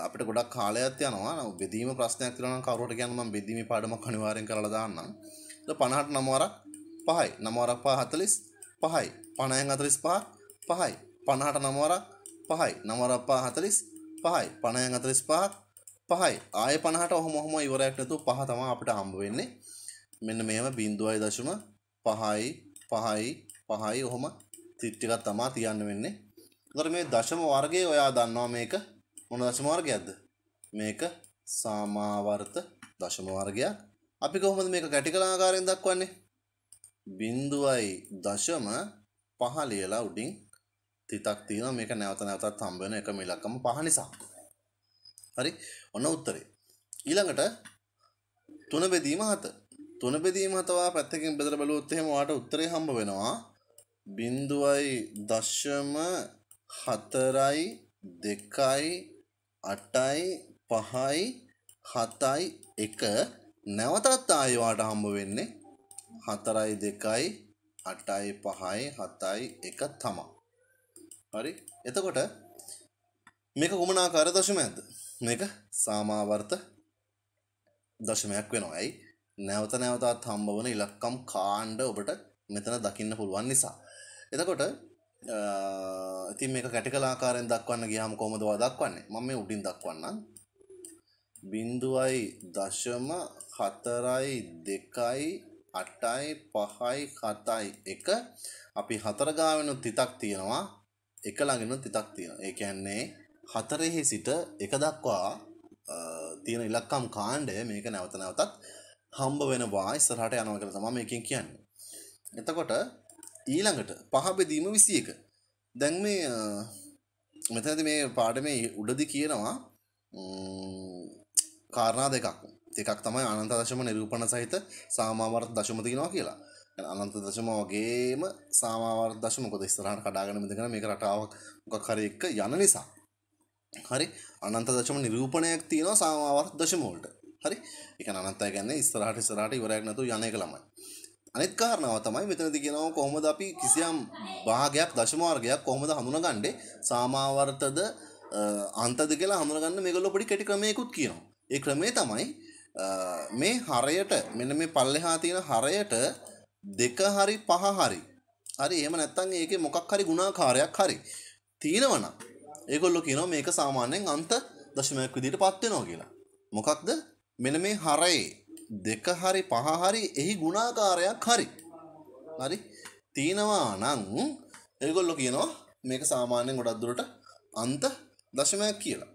අපිට ගොඩක් කාලයක් යනවා බෙදීම ප්‍රශ්නයක් තියෙනවා නම් කවුරුහට කියන්න මම බෙදීමේ පාඩමක් අනිවාර්යෙන් කරලා දාන්නම් ඊට 50ට නම වරක් පහයි නමවරක් පහ හතලිස් පහයි පණයන් අතලිස් පහ පහයි පණහට නමවරක් පහයි නමවරක් පහ හතලිස් පහයි පණයන් අතලිස් පහක් පහයි ආය පණහට ඔහොම ඔහොම ඉවරයක් නැතුව පහ තමයි අපිට හම්බ වෙන්නේ මෙන්න මේව බිඳුවයි දශම පහයි පහයි පහයි ඔහොම තිට්ටිකක් තමා තියන්න වෙන්නේ තොර මේ දශම වර්ගය ඔයා දන්නවා මේක මොන දශම වර්ගයක්ද මේක සාමාවර්ත දශම වර්ගයක් අපි කොහොමද මේක ගැටිකලාආකාරයෙන් දක්වන්නේ බින්දුවයි දශම පහ ලියලා උඩින් තිතක් තියෙනවා මේක නැවත නැවතත් හම්බ වෙන එකම ඉලක්කම පහ නිසා. හරි? ඔන්න උත්තරේ. ඊළඟට තුන බෙදීම 7. තුන බෙදීම 7 වා පැත්තකින් බෙදලා බලුවොත් එහෙම ඔයාට උත්තරේ හම්බ වෙනවා 0.4යි 2යි 8යි 5යි 7යි 1 නැවතත් ආයෙ ඔයාට හම්බ වෙන්නේ හතරයි දෙකයි අටයි පහයි හතයි එක තමා. හරි එතකොට මේක කුමනාකාර දශමයක්ද මේක සාමාවර්ත දශමයක් වෙනවා ඇයි නැවත නැවතත් හම්බවන ඉලක්කම් කාණ්ඩ ඔබට මෙතන දකින්න පුළුවන් නිසා. එතකොට ඉතින් මේක කැටිකලාකාරයෙන් දක්වන්න ගියාම කොහොමද ඔයා දක්වන්නේ? මම මේ උඩින් දක්වන්නම්. 0.4 2 8යි 5යි 7යි 1 අපි හතර ගාවෙනුත් තිතක් තියෙනවා එක ළඟිනුත් තිතක් තියෙනවා. ඒ කියන්නේ හතරෙහි සිට එක දක්වා තියෙන ඉලක්කම් කාණ්ඩය මේක නැවත නැවතත් හම්බ වෙනවා ඉස්සරහට යනවා කියලා තමයි මේකෙන් කියන්නේ. එතකොට ඊළඟට පහ බෙදීම 21. දැන් මේ මෙතනදී මේ පාඩමේ උඩදී කියනවා කාරණා දෙකක්. එකක් තමයි අනන්ත දශම නිරූපණ සහිත සාමාවර්ත දශම තියෙනවා කියලා. අනන්ත දශම වගේම සාමාවර්ත දශම මොකද ඉස්සරහට කඩාගෙන මිදගෙන මේක රටාවක් මොකක් හරි එක යන නිසා. හරි අනන්ත දශම නිරූපණයක් තියෙනවා සාමාවර්ත දශම වලට. හරි. ඒ කියන්නේ අනන්තය කියන්නේ ඉස්සරහට ඉස්සරහට ඉවරයක් නැතුව යන එක ළමයි. අනිත් කාරණාව තමයි මෙතනදී කියනවා කොහොමද අපි කිසියම් භාගයක් දශම වර්ගයක් කොහොමද හඳුනගන්නේ සාමාවර්තද අන්තද කියලා හඳුනගන්න මේගොල්ලෝ පොඩි කෙටි ක්‍රමයකුත් කියනවා. ඒ ක්‍රමේ තමයි මේ හරයට මෙන්න මේ පල්ලෙහා තියෙන හරයට දෙක හරි පහ හරි හරි එහෙම නැත්තම් ඒකේ මොකක් හරි ගුණාකාරයක් හරි තියෙනවනම් ඒගොල්ලෝ කියනවා මේක සාමාන්‍යයෙන් අන්ත දශමයක් විදිහට පත් වෙනවා කියලා. මොකක්ද? මෙන්න මේ හරයේ දෙක හරි පහ හරි එහි ගුණාකාරයක් හරි. හරි? තියෙනවා නම් ඒගොල්ලෝ කියනවා මේක සාමාන්‍යයෙන් ගොඩක් දුරට අන්ත දශමයක් කියලා.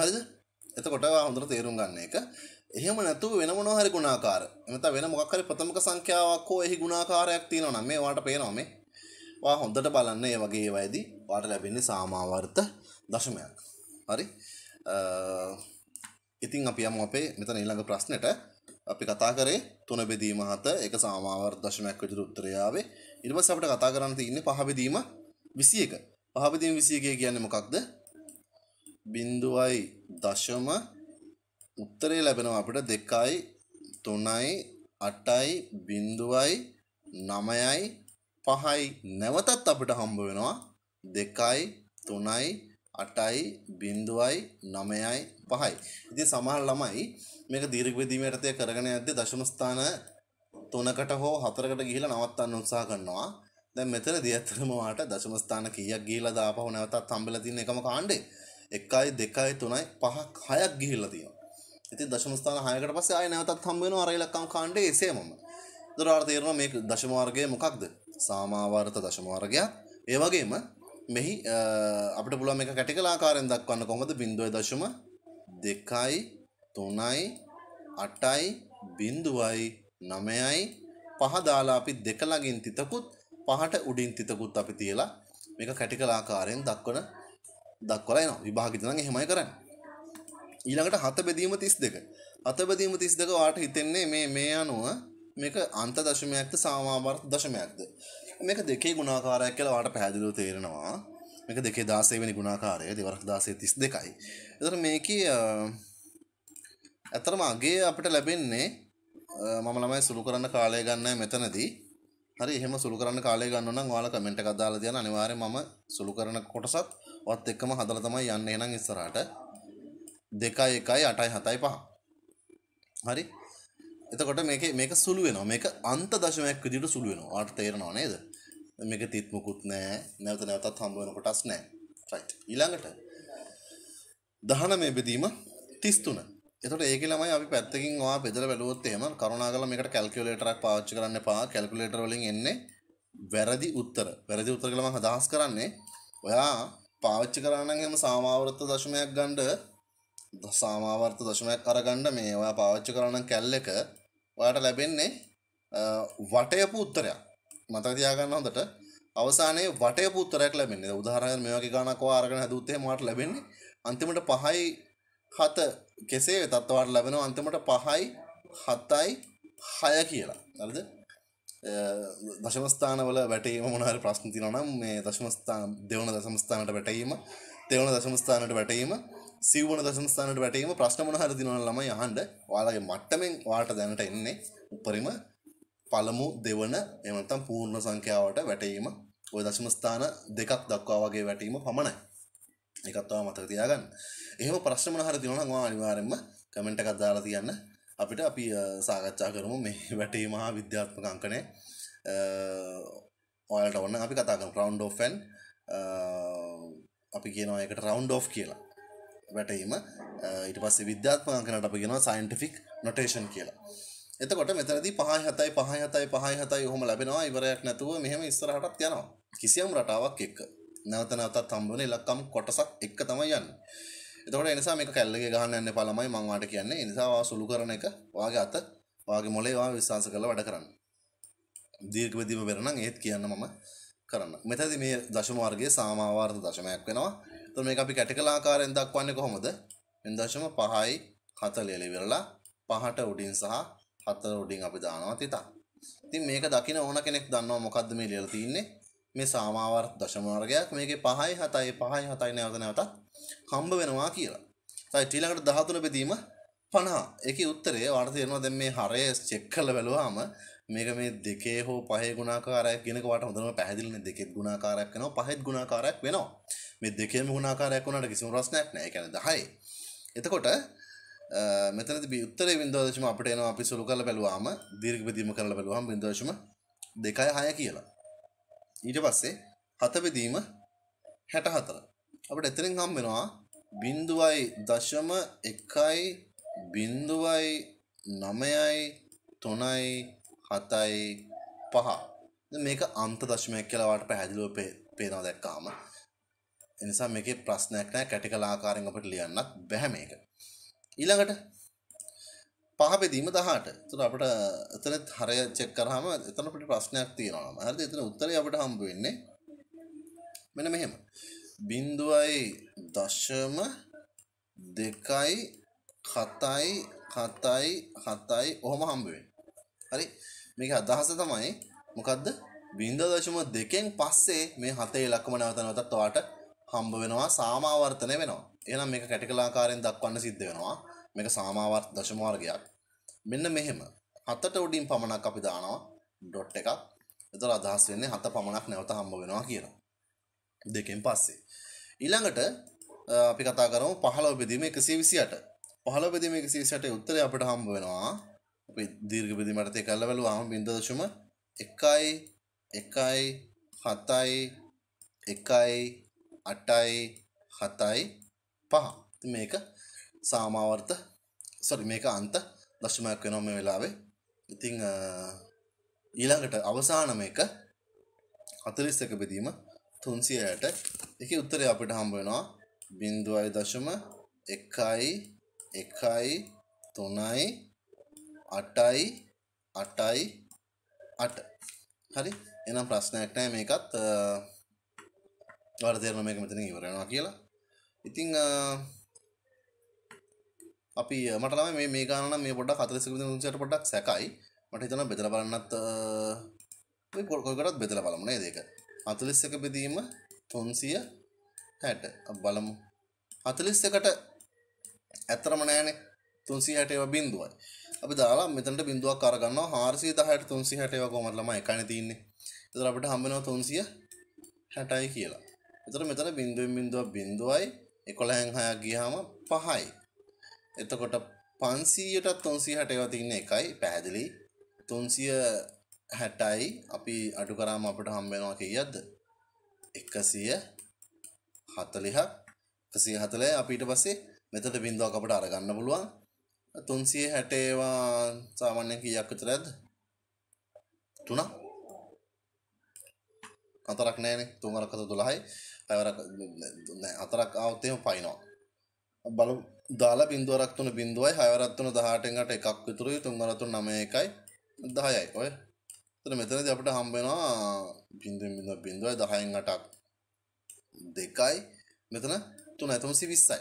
හරිද? එතකොට හොඳට තේරුම් ගන්න එක. එහෙම නැතුව වෙන මොනවා හරි ගුණාකාර. එමෙතන වෙන මොකක් හරි ප්‍රථමක සංඛ්‍යාවක් හෝ එහි ගුණාකාරයක් තියෙනවා නම් මේ වාට පේනවා මේ. වා හොඳට බලන්න මේ වගේ ඒවායිදී වාට ලැබෙන්නේ සාමාවර්ත දශමයක්. හරි? ඉතින් අපි යමු අපේ මෙතන ඊළඟ ප්‍රශ්නෙට. අපි කතා කරේ තුන බෙදීම හත එක සාමාවර්ත දශමයක් විදිහට උත්තරය ආවේ. ඊට පස්සේ අපිට කතා කරන්න තියෙන්නේ පහ බෙදීම 21. පහ බෙදීම 21 කියන්නේ මොකක්ද? බින්දුවයි දශම උත්තරේ ලැබෙනවා අපිට දෙකයි තුනයි අටයි බින්දුවයි නමයයි පහයි නැවතත් අපිට හම්බ වෙනවා දෙකයි තුනයි අටයි බින්දුවයි නමයයි පහයි. ඉතින් සමහර ළමයි මේක දීර්ඝවේදී මෙරතේ කරගෙන යද්දී දශම ස්ථාන තුනකට හෝ හතරකට ගිහිලා නවත්තන්න උත්සාහ කරනවා. දැන් මෙතනදී ඇත්තටම වාට දශම ස්ථාන කීයක් ගිහිලා දාපහුව නැවතත් හම්බෙලා තියෙන එකම කාණ්ඩේ. 1යි 2යි 3යි 5ක් 6ක් ගිහිල්ලා තියෙනවා. ඉතින් දශම ස්ථාන 6කට පස්සේ ආයෙ නැවතත් හම්බ වෙනවා අර ඉලක්කම් කාණ්ඩේ එසේමම. ඒතර ආර තේරෙනවා මේක දශම වර්ගය මොකක්ද? සාමාවර්ත දශම වර්ගයක්. ඒ වගේම මෙහි අපිට පුළුවන් මේක කැටිකල ආකාරයෙන් දක්වන්න කොහොමද 0.2 2යි 3යි 8යි 0යි 9යි පහ දාලා අපි දෙක ළඟින් තිතකුත් පහට උඩින් තිතකුත් අපි තියලා මේක කැටිකල ආකාරයෙන් දක්වන දක්වලා එනවා. විභාග ඉදන් එහෙමයි කරන්නේ. ඊළඟට හත බෙදීම 32. හත බෙදීම 32 ඔයාලට හිතෙන්නේ මේ මේ අනුව මේක අන්ත දශමයක්ද සමාවර්ත දශමයක්ද? මේක දෙකේ ගුණාකාරයක් කියලා ඔයාලට පැහැදිලිව තේරෙනවා. මේක දෙකේ 16 වෙනි ගුණාකාරය දෙවරක් 16 32යි. ඒතර මේකේ ඇත්තටම අගේ අපිට ලැබෙන්නේ මම ළමයි සුළු කරන්න කාලය ගන්නෑ මෙතනදී. හරි එහෙම සුළු කරන්න කාලය ගන්න නම් ඔයාලා කමෙන්ට් එකක් දාලා තියන්න අනිවාර්යෙන් මම සුළු කරන කොටසත් ඔත් එක්කම හදලා තමයි යන්නේ එහෙනම් ඉස්සරහට 2 1 8 7 5 හරි එතකොට මේක මේක සුළු වෙනවා මේක අන්ත දශමයක් විදිහට සුළු වෙනවා ඔයාලට තේරෙනව නේද මේක තිත් මුකුත් නැහැ නැවත නැවතත් හම්බ වෙන කොටස් නැහැ රයිට් ඊළඟට 19 බෙදීම 33 එතකොට ඒකේ ළමයි අපි පැත්තකින් ඔයා බෙදලා බලුවොත් එහෙම කරුණාකරලා මේකට කැල්කියුලේටරයක් පාවිච්චි කරන්න එපා කැල්කියුලේටර වලින් එන්නේ වැරදි උත්තර වැරදි උත්තර කියලා මම අදහස් කරන්නේ ඔයා පාවිච්චි කරන්න එම සාමාවෘත දශමයක් ගණ්ඩ සාමාවර්ත දශමයක් අරගණ්ඩ මේ ඔයා පාවිච්චි කරන්න කැල්ල එක ඔයාට ලැබෙන්නේ වටයපු උත්තරයක් මත තියාගන්න හොඳට අවසානයේ වටයපු උත්තරයක් ලැබෙන්නේ උදාහරණයක් මේ වගේ ගානක් ඔයා අරගෙන හදුවොත් එහෙම ඔයාට ලැබෙන්නේ අන්තිමට 5යි 7 කෙසේ වෙතත් ඔයාට ලැබෙනවා අන්තිමට 5යි 7යි 6 කියලා හරිද දශමස්ථානවල වැටීම මොනහරි ප්‍රශ්න තියෙනවා නම් මේ දශමස්ථාන දෙවන දශමස්ථානට වැටීම තෙවන දශමස්ථානට වැටීම සිව්වන දශමස්ථානට වැටීම ප්‍රශ්න මොනහරි තියෙනවා ළමයි අහන්න ඔයාලගේ මට්ටමින් ඔයාලට දැනට එන්නේ උපරිම පළමු දෙවන එහෙම නැත්නම් පූර්ණ සංඛ්‍යාවට වැටීම ওই දශමස්ථාන දෙකක් දක්වා වගේ වැටීම පමණයි ඒකත් ඔයා මතක තියාගන්න. එහෙම ප්‍රශ්න මොනහරි තියෙනවා නම් ඔයා අනිවාර්යයෙන්ම කමෙන්ට් එකක් දාලා තියන්න අපිට අපි සාකච්ඡා කරමු මේ වැටේ මහා විද්‍යාත්මක අංකනය ඔයාලට ඔන්න අපි කතා කරමු රවුන්ඩ් ඔෆ් ෆැන් අපි කියනවා ඒකට රවුන්ඩ් ඔෆ් කියලා වැටීම ඊට පස්සේ විද්‍යාත්මක අංකනට අපි කියනවා සයන්ටිෆික් නොටේෂන් කියලා එතකොට මෙතනදී 5යි 7යි 5යි 7යි 5යි 7යි ඔහොම ලැබෙනවා ඉවරයක් නැතුව මෙහෙම ඉස්සරහටත් යනවා කිසියම් රටාවක් එක්ක නැවත නැවතත් හම්බ වෙන ඉලක්කම් කොටසක් එක්ක තමයි යන්නේ එතකොට එනිසා මේක කැල්ලගේ ගහන්න යන්න පළමයි මම වාට කියන්නේ. ඒ නිසා වා සුළු කරන එක වාගේ අත වාගේ මොලේ වා විශ්වාස කරලා වැඩ කරන්න. දීර්ඝවදීම බැර නම් ඒත් කියන්න මම කරන්න. මෙතනදි මේ දශම වර්ගයේ සාමාවාර්ථ දශමයක් වෙනවා. එතකොට මේක අපි කැටකල ආකාරයෙන් දක්වන්නේ කොහොමද? 0.5යි 40 ඉවරලා 5ට උඩින් සහ 4 උඩින් අපි දානවා තිතා. ඉතින් මේක දකින ඕන කෙනෙක් දන්නවා මොකද්ද මේ ලියලා තින්නේ? මේ සාමාවර්ථ දශම වර්ගයක් මේකේ 5යි 7යි 5යි 7යි නැවත නැවතත් හම්බ වෙනවා කියලා. right ඊළඟට 13 බෙදීම 50. ඒකේ උත්තරය ඔයාලට තේරෙනවා දැන් මේ හරය චෙක් කරලා බලුවාම මේක මේ දෙකේ හෝ පහේ ගුණාකාරයක් කියනක වාට හොඳටම පැහැදිලිනේ දෙකෙත් ගුණාකාරයක් වෙනවා පහෙත් ගුණාකාරයක් වෙනවා. මේ දෙකේම ගුණාකාරයක් වුණාට කිසිම ප්‍රශ්නයක් නැහැ. ඒ කියන්නේ 10. එතකොට මෙතනදී උත්තරේ 0.5 අපිට එනවා අපි සුළු කරලා බලුවාම දීර්ඝ බෙදීම කරලා බලුවාම 0.26 කියලා. ඊට පස්සේ හත බෙදීම 64. අපිට එතනින් හම් වෙනවා බින්දුවයි දශම එකයි බින්දුවයි නමයයි තුනයි හතයි පහ මේක අන්ත දශමයක් කියලාවට පැහැදිලුව පේනවා දැක්කාම එනිසා මේක ප්‍රශ්නයක් නෑ කැටිකල ආකාරයෙන් අපට ලියන්නත් බැහැ මේක ඊළඟට පහ බෙදීම 18. එතන අපිට එතනත් හරය චෙක් කරාම එතන අපිට ප්‍රශ්නයක් තියෙනවා. හරිද? එතන උත්තරේ අපිට හම්බ වෙන්නේ මෙන්න මෙහෙම. බින්දුවයි දශම දෙකයි කතයි කතයි කතයි ඔහොම හම්බුවෙන් හරි මේක අදහස තමයි මොකක්ද බින්ද දශම දෙකෙන් පස්සේ මේ හතේ ලක්ම නැවතනවතත් වාට හම්බ වෙනවා සාමාවර්තනය වෙනවා එනම් මේක කැටකලාකාරයෙන් දක්වන්න සිද්ධ වෙනවා මේක සාමාවර්ත දශමවාර්ගයක් මෙන්න මෙහෙම හතට උඩින් පමණක් අපි දානවා ඩොට් එකක් එතකොට අදහස් වෙන්නේ හත පමණක් නැවත හම්බ වෙනවා කියනවා දෙකෙන් පස්සේ. ඊළඟට අපි කතා කරමු 15 බෙදීම 128. 15 බෙදීම 128 උත්තරය අපිට හම්බ වෙනවා. අපි දීර්ඝ බෙදීම අර්ථය කරලා බලුවාම 0.1 1යි 7යි 1යි 8යි 7යි 5. ඉතින් මේක සාමාවර්ත සොරි මේක අන්ත දශමයක් වෙනවා මේ වෙලාවේ. ඉතින් ඊළඟට අවසානම එක 41 බෙදීම තුන්සියට එක උත්තරය අපිට හම්බෙනවා බින්දුවයි දශම එකයි එකයි තුනයි අටයි අටයි අට හරි එනම් ප්‍රශ්නයක් නෑ මේකත් වර තේරන මේක මෙතන ඉවරෙනවා කියලා ඉතිං අපි මටම මේ මේ ගාන මේ පොඩ කතර සිද ට පොඩක් සැකයි මට හිතන බෙදර බලන්නත් පොල්කොටත් බෙදර බලමන දෙක හතලිස්සක බෙදීම තුන්සිය හැට බලමු හතලිස්සකට ඇත්තරම නෑනේ තුන්සි හැටේව බින්දුවයි අපි දාලා මෙතනට බින්දුවක් අරගන්නවා හාරසිය දහයට තුන්සි හැටේව කොහොමද ළමයි එකනේ තියෙන්නේ එතන අපිට හම්බෙනවා තුන්සිය හැටයි කියලා එතන මෙතන බින්දුවෙන් බින්දුවක් බින්දුවයි එකොළහෙන් හයක් ගියාම පහයි එතකොට පන්සීයටත් තුන්සිය හැටේව තියන්නේ එකයි පැහැදිලි තුන්සිය හැටයි අපි අඩු කරාම අපට හම්බෙනවා කීයද එකසිය හතලිහක් එකසිය හතලය අපිට පස්සේ මෙතට බින්දුවක් අපට අරගන්න පුළුවන් තුන්සිය හැටේවා සාමාන්‍යෙන් කීයක් විතර ඇද තුන අතරක් නෑනේ තුන්වරකත දොළහයි අයවරක් අතරක් අවතයම පයිනවා බලු දාලා බින්දුවරක් තුන බින්දුවයි හයවරත් තුන දහටෙන්ට එකක් විතුරුයි තුන්වරතුන් නම එකයි දහයයි ඔය තර මෙතනද අපට හම්බෙනවා බින්දුවෙන් බිඳුව බින්දුවයි දහයෙන් අටක් දෙකයි මෙතන තුන ඇතමසි විස්සයි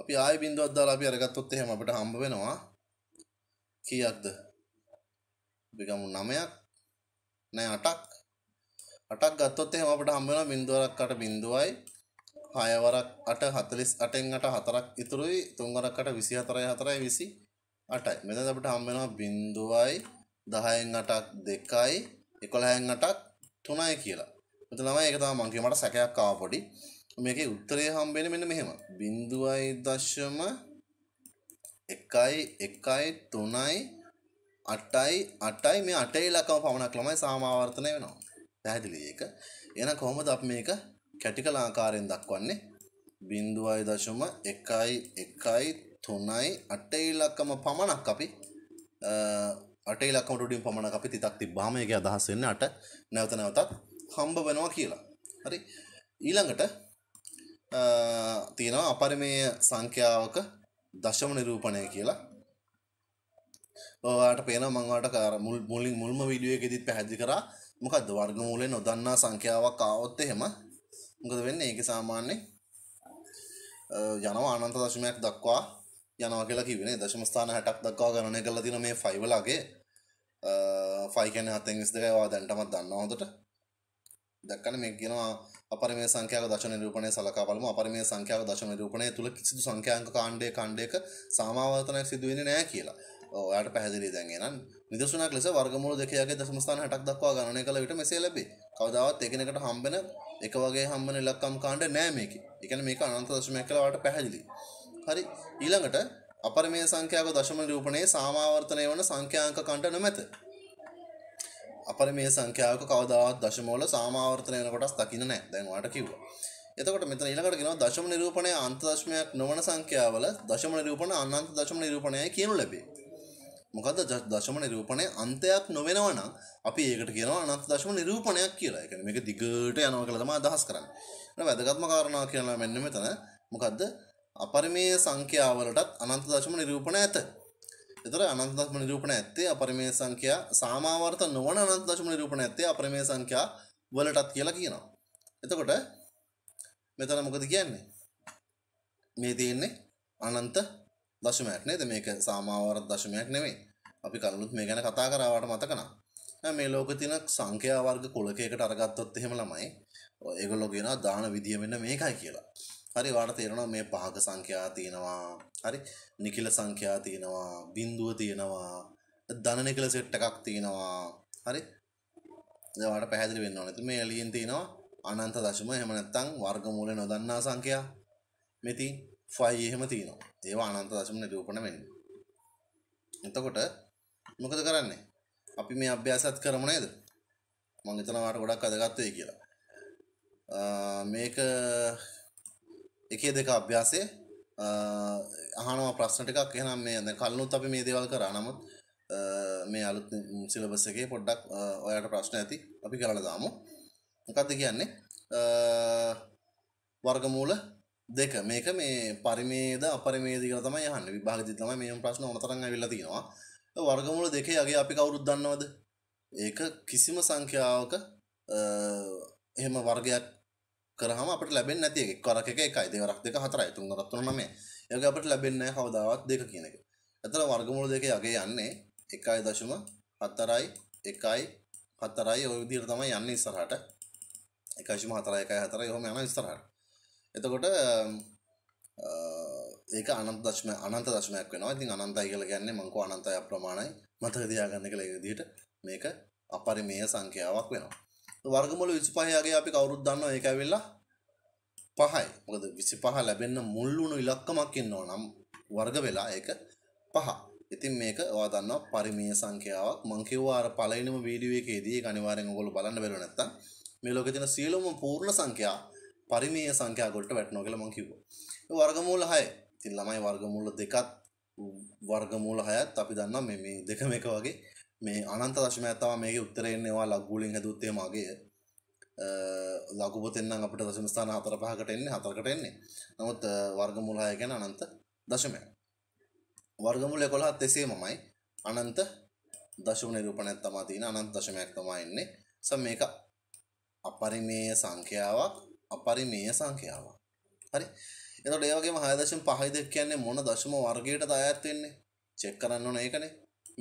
අපි ආය බින්දුවක් දාලා අපි අරගත්තොත් එහෙම අපට හම්බ වෙනවා කීයක්ද බිගමු නමයක් නෑ අටක් අටක් ගත්තොත් එහෙම අපට හම්බ වෙනවා බින්දුවරක් අට බින්දුවයි හයවරක් අට හතලිස් අටෙන් අට හතරක් ඉතුරුයි තුන්වරක් අට විසි හතරයි හතරයි විසි අටයි මෙතන අපට හම්බ වෙනවා බින්දුවයි දහයෙන් අටක් දෙකයි එකොළහෙන් අටක් තුනයි කියලා මෙත ළමයි එක තම මංගේ මට සැකයක් ආව පොඩි මේක උත්තරය හම්බෙන මෙන්න මෙහෙම බිින්දුවයි දශ්‍යම එකයි එකයි තුනයි අටයි අටයි මේ අටේ ලකව පමණක් ළමයි සාමාවර්තනය වෙනවා පැහැදිලි ඒක එන කොහොමද අප මේක කැටිකල ආකාරයෙන් දක්වන්නේ බිින්දුවයි දශම එකයි එකයි තුනයි අටේ ඉලක්කම පමණක් අපි අට ඉලක්කම ඩියම් පමණක් අපි තිතක් තිබ්බාම ඒක අදහස් වෙන්නේ අට නැවත නැවතත් හම්බ වෙනවා කියලා. හරි. ඊළඟට තියෙනවා අපරිමේය සංඛ්‍යාවක දශම නිරූපණය කියලා. ඔයාට පේනවා මම ඔයාලට අර මුල් මුලින් මුල්ම වීඩියෝ එකෙදිත් පැහැදිලි කරා මොකද්ද වර්ගමූලයෙන් නොදන්නා සංඛ්‍යාවක් ආවොත් එහෙම මොකද වෙන්නේ? ඒක සාමාන්‍යයෙන් යනවා අනන්ත දශමයක් දක්වා යනවා කියලා කිවෙන දශමස්ථාන හැටක් දක්වා ගණනය කළ තින මේ ෆයිවලගේ ෆයිකැන හතෙන්ස් දෙකවා දැන්ටමත් දන්න හොඳට දැක්කන මේ ගෙනවා අපරම සංඛ්‍යාව දශන රූපණය සලකාවලම අපරම සංඛ්‍යාව දශන රූපණය තුළ කිසිදු සංඛ්‍යාංක කාණ්ඩය කාණ්ඩයක සාමාවතනයක් සිදුවෙන නෑ කියලා ඔයාට පැහැදිලි දැන්ගෙනන් නිදසුනක් ලෙස වර්ගමුල දෙකයාගේ දශමස්ථාන හැටක් දක්වා ගණනය කළ විට මෙසේ ලැබේ කවදාවත් එකනකට හම්බෙන එක වගේ හම්බන ඉලක්කම් කාණ්ඩ නෑ මේක එකන මේක අනන්ත දශමයක් කළවාට පැහැදිලි හරි ඊළඟට අපරිමේය සංඛ්‍යාව දශම නිරූපණයේ සාමාවර්තනය වන සංඛ්‍යාංක කණ්ඩ නොමැත. අපරිමේය සංඛ්‍යාවක කවදාවත් දශම වල සාමාවර්තනය වෙන කොටස් දකින්න නැහැ. දැන් ඔයාලට කිව්වා. එතකොට මෙතන ඊළඟට කියනවා දශම නිරූපණයේ අන්ත දශමයක් නොවන සංඛ්‍යාවල දශම නිරූපණ අනන්ත දශම නිරූපණයයි කියනු ලැබේ. මොකද දශම නිරූපණය අන්තයක් නොවෙනව නම් අපි ඒකට කියනවා අනන්ත දශම නිරූපණයක් කියලා. ඒ කියන්නේ මේක දිගට යනවා කියලා තමයි අදහස් කරන්නේ. ඒක වැදගත්ම කාරණාවක් කියලා මෙන්න මෙතන මොකද්ද අපරිමේය සංඛ්‍යාවලටත් අනන්ත දශම නිරූපණ ඇත. එතකොට අනන්ත දශම නිරූපණ ඇත්තේ අපරිමේය සංඛ්‍යා සාමාවර්ත නොවන අනන්ත දශම නිරූපණ ඇත්තේ අපරිමේය සංඛ්‍යා වලටත් කියලා කියනවා. එතකොට මෙතන මොකද කියන්නේ? මේ තියෙන්නේ අනන්ත දශමයක් නේද? මේක සාමාවර්ත දශමයක් නෙමෙයි. අපි කලිනුත් මේ ගැන කතා කරා වාට මතක නැහැ. මේ ලෝකෙ තියෙන සංඛ්‍යා වර්ග කුලකයකට අරගත්තොත් එහෙම ළමයි. ඒගොල්ලෝ කියනවා දාන විදිය මෙන්න මේකයි කියලා. හරි වාට තේරෙනවා මේ භාග සංඛ්‍යා තියෙනවා හරි නිකිල සංඛ්‍යා තියෙනවා බින්දුව තියෙනවා ධන නිකිල සෙට් එකක් තියෙනවා හරි ඒවාට පැහැදිලි වෙන්න ඕනේ. ඉතින් මේ එළියෙන් තියෙනවා අනන්ත දශම එහෙම නැත්නම් වර්ගමූල නොදන්නා සංඛ්‍යා මෙතින් 5 එහෙම තියෙනවා. ඒවා අනන්ත දශම නිරූපණ වෙන්නේ. එතකොට මොකද කරන්නේ? අපි මේ අභ්‍යාසත් කරමු නේද? මම හිතනවා වාට ගොඩක් අදගත් වෙයි කියලා. මේක එකේ දෙක අභ්‍යාසය අහනවා ප්‍රශ්න ටිකක් එහෙනම් මේ දැන් කලිනුත් අපි මේ දේවල් කරා නමුත් මේ අලුත් සිලබස් එකේ පොඩ්ඩක් ඔයාලට ප්‍රශ්න ඇති අපි කරලා දාමු මොකද්ද කියන්නේ වර්ගමූල දෙක මේක මේ පරිමේද අපරිමේද කියලා තමයි අහන්නේ විභාගෙදි තමයි මේ ප්‍රශ්න ඕන තරම් ඇවිල්ලා තියෙනවා වර්ගමූල දෙකේ යගේ අපි කවුරුත් දන්නවද ඒක කිසිම සංඛ්‍යාවක එහෙම වර්ගයක් කරහම අපට ලැබෙන් නැති එකක් කරක එක එකයි දෙවරක් දෙක හතරයි තුන් කරත් තුන නමය ඒක අපට ලැබෙන්නේ නැහැ කවදාවත් දෙක කියන එක. එතන වර්ගමූල දෙක යගේ යන්නේ 1.4යි 1යි 4යි ওই විදිහට තමයි යන්නේ ඉස්සරහට. 1.4යි 1.4යි ඔහොම යනවා ඉස්සරහට. එතකොට ඒක අනන්ත දශම අනන්ත දශමයක් වෙනවා. ඉතින් අනන්තයි කියලා කියන්නේ මං කෝ අනන්තය අප්‍රමාණයි. මතක තියාගන්න කියලා ඒ විදිහට මේක අපරිමේය සංඛ්‍යාවක් වෙනවා. වර්ගමූල 25 වගේ අපි කවුරුත් දන්නවා ඒක ඇවිල්ලා 5යි. මොකද 25 ලැබෙන්න මුල් වුණු ඉලක්කමක් ඉන්නවා නම් වර්ග වෙලා ඒක 5. ඉතින් මේක ඔයා දන්නවා පරිමේය සංඛ්‍යාවක්. මම කිව්වා අර පළවෙනිම වීඩියෝ එකේදී ඒක අනිවාර්යෙන් ඔයගොල්ලෝ බලන්න බැරුව නැත්තම් මේ ලෝකේ තියෙන සියලුම පූර්ණ සංඛ්‍යා පරිමේය සංඛ්‍යා වලට වැටෙනවා කියලා මම කිව්වා. ඒ වර්ගමූල 6. ඉතින් ළමයි වර්ගමූල දෙකත් වර්ගමූල 6ත් අපි දන්නවා මේ මේ දෙකම එක වගේ මේ අනන්ත දශමයක් තමයි මේකේ උත්තරය එන්නේ ඔයා ලඝු වලින් හැදුවත් එහෙම අගේ ලඝු පොතෙන් නම් අපිට දශම ස්ථාන 4 5කට එන්නේ 4කට එන්නේ නමුත් වර්ගමූල 6 කියන්නේ අනන්ත දශමයක් වර්ගමූල 11ත් එසේමමයි අනන්ත දශම නිරූපණයක් තමයි තියෙන අනන්ත දශමයක් තමයි එන්නේ සම මේක අපරිමේය සංඛ්‍යාවක් අපරිමේය සංඛ්‍යාවක් හරි එතකොට ඒ වගේම 6.5ද කියන්නේ මොන දශම වර්ගයටද අයත් වෙන්නේ චෙක් කරන්න ඕන ඒකනේ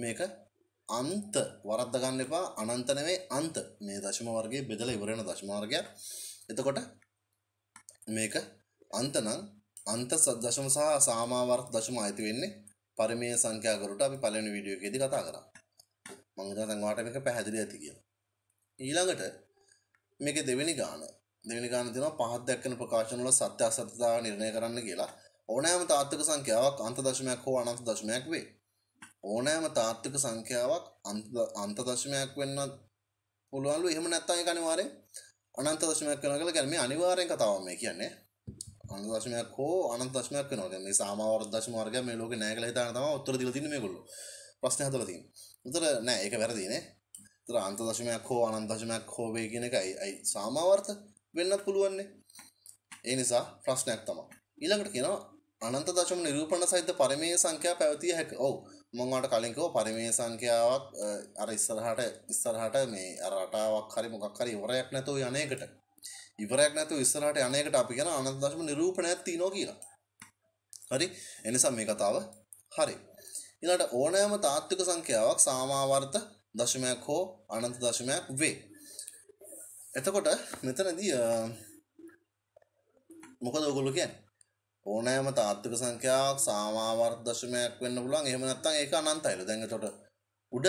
මේක අන්ත වරද්ද ගන්න එපා අනන්ත නෙවෙයි අන්ත මේ දශම වර්ගයේ බෙදලා ඉවර වෙන දශම වර්ගයක්. එතකොට මේක අන්ත නම් අන්ත දශම සහ සාමාවර්ග දශම අයිති වෙන්නේ පරිමේය සංඛ්‍යා කරුට අපි පළවෙනි වීඩියෝ එකේදී කතා කරා. මම හිතනවා දැන් ඔයාලට මේක පැහැදිලි ඇති කියලා. ඊළඟට මේකේ දෙවෙනි ගාන දෙවෙනි ගාන තියෙනවා පහත් දැක්කන ප්‍රකාශන වල සත්‍ය අසත්‍යතාව නිර්ණය කරන්න කියලා. ඕනෑම තාත්වික සංඛ්‍යාවක් අන්ත දශමයක් හෝ අනන්ත දශමයක් වේ. ඕනෑම තාත්වික සංඛ්‍යාවක් අන්ත දශමයක් වෙන්නත් පුළුවන්ලු එහෙම නැත්තම් ඒක අනිවාර්යෙන් අනන්ත දශමයක් වෙනවා කියලා කියන්නේ මේ අනිවාර්යෙන් කතාවක් මේ කියන්නේ අනන්ත දශමයක් හෝ අනන්ත දශමයක් වෙනවා දැන් මේ සාමාවර්ග දශම වර්ගය මේ ලෝකේ නැහැ කියලා හිතාන තමයි උත්තර දීලා තින්නේ මේගොල්ලෝ ප්‍රශ්නේ හදලා තින්නේ උතර නෑ ඒක වැරදි නේ උතර අනන්ත දශමයක් හෝ අනන්ත දශමයක් හෝ වේ කියන එකයි අයි සාමාවර්ත වෙන්නත් පුළුවන් නේ ඒ නිසා ප්‍රශ්නයක් තමයි ඊළඟට කියනවා අනන්ත දශම නිරූපණ සහිත පරිමේය සංඛ්‍යා පැවතිය හැක ඔව් මංවට කලින්කෝ පරිමේ සංඛ්‍යාවක් අර ඉස්සරහට ඉස්සරහට මේ රටාවක් හරි මොකක් හරි ඉවරයක් නැතුව යන්නේකට ඉවරයක් නැතුව ඉස්සරහට යන්නේකට අපි කියන අනන්ත දශම නිරූපණයක් තියෙනවා කියලා. හරි? එනිසා මේ කතාව හරි. ඊළඟට ඕනෑම තාත්වික සංඛ්‍යාවක් සාමාවර්ත දශමයක් හෝ අනන්ත දශමයක් වේ. එතකොට මෙතනදී මොකද ඔයගොල්ලෝ කියන්නේ? ඕනෑම තාත්වික සංඛ්‍යාවක් සාමාවර්ථ දශමයක් වෙන්න පුළුවන්. එහෙම නැත්නම් ඒක අනන්තයිලු. දැන් එතකොට උඩ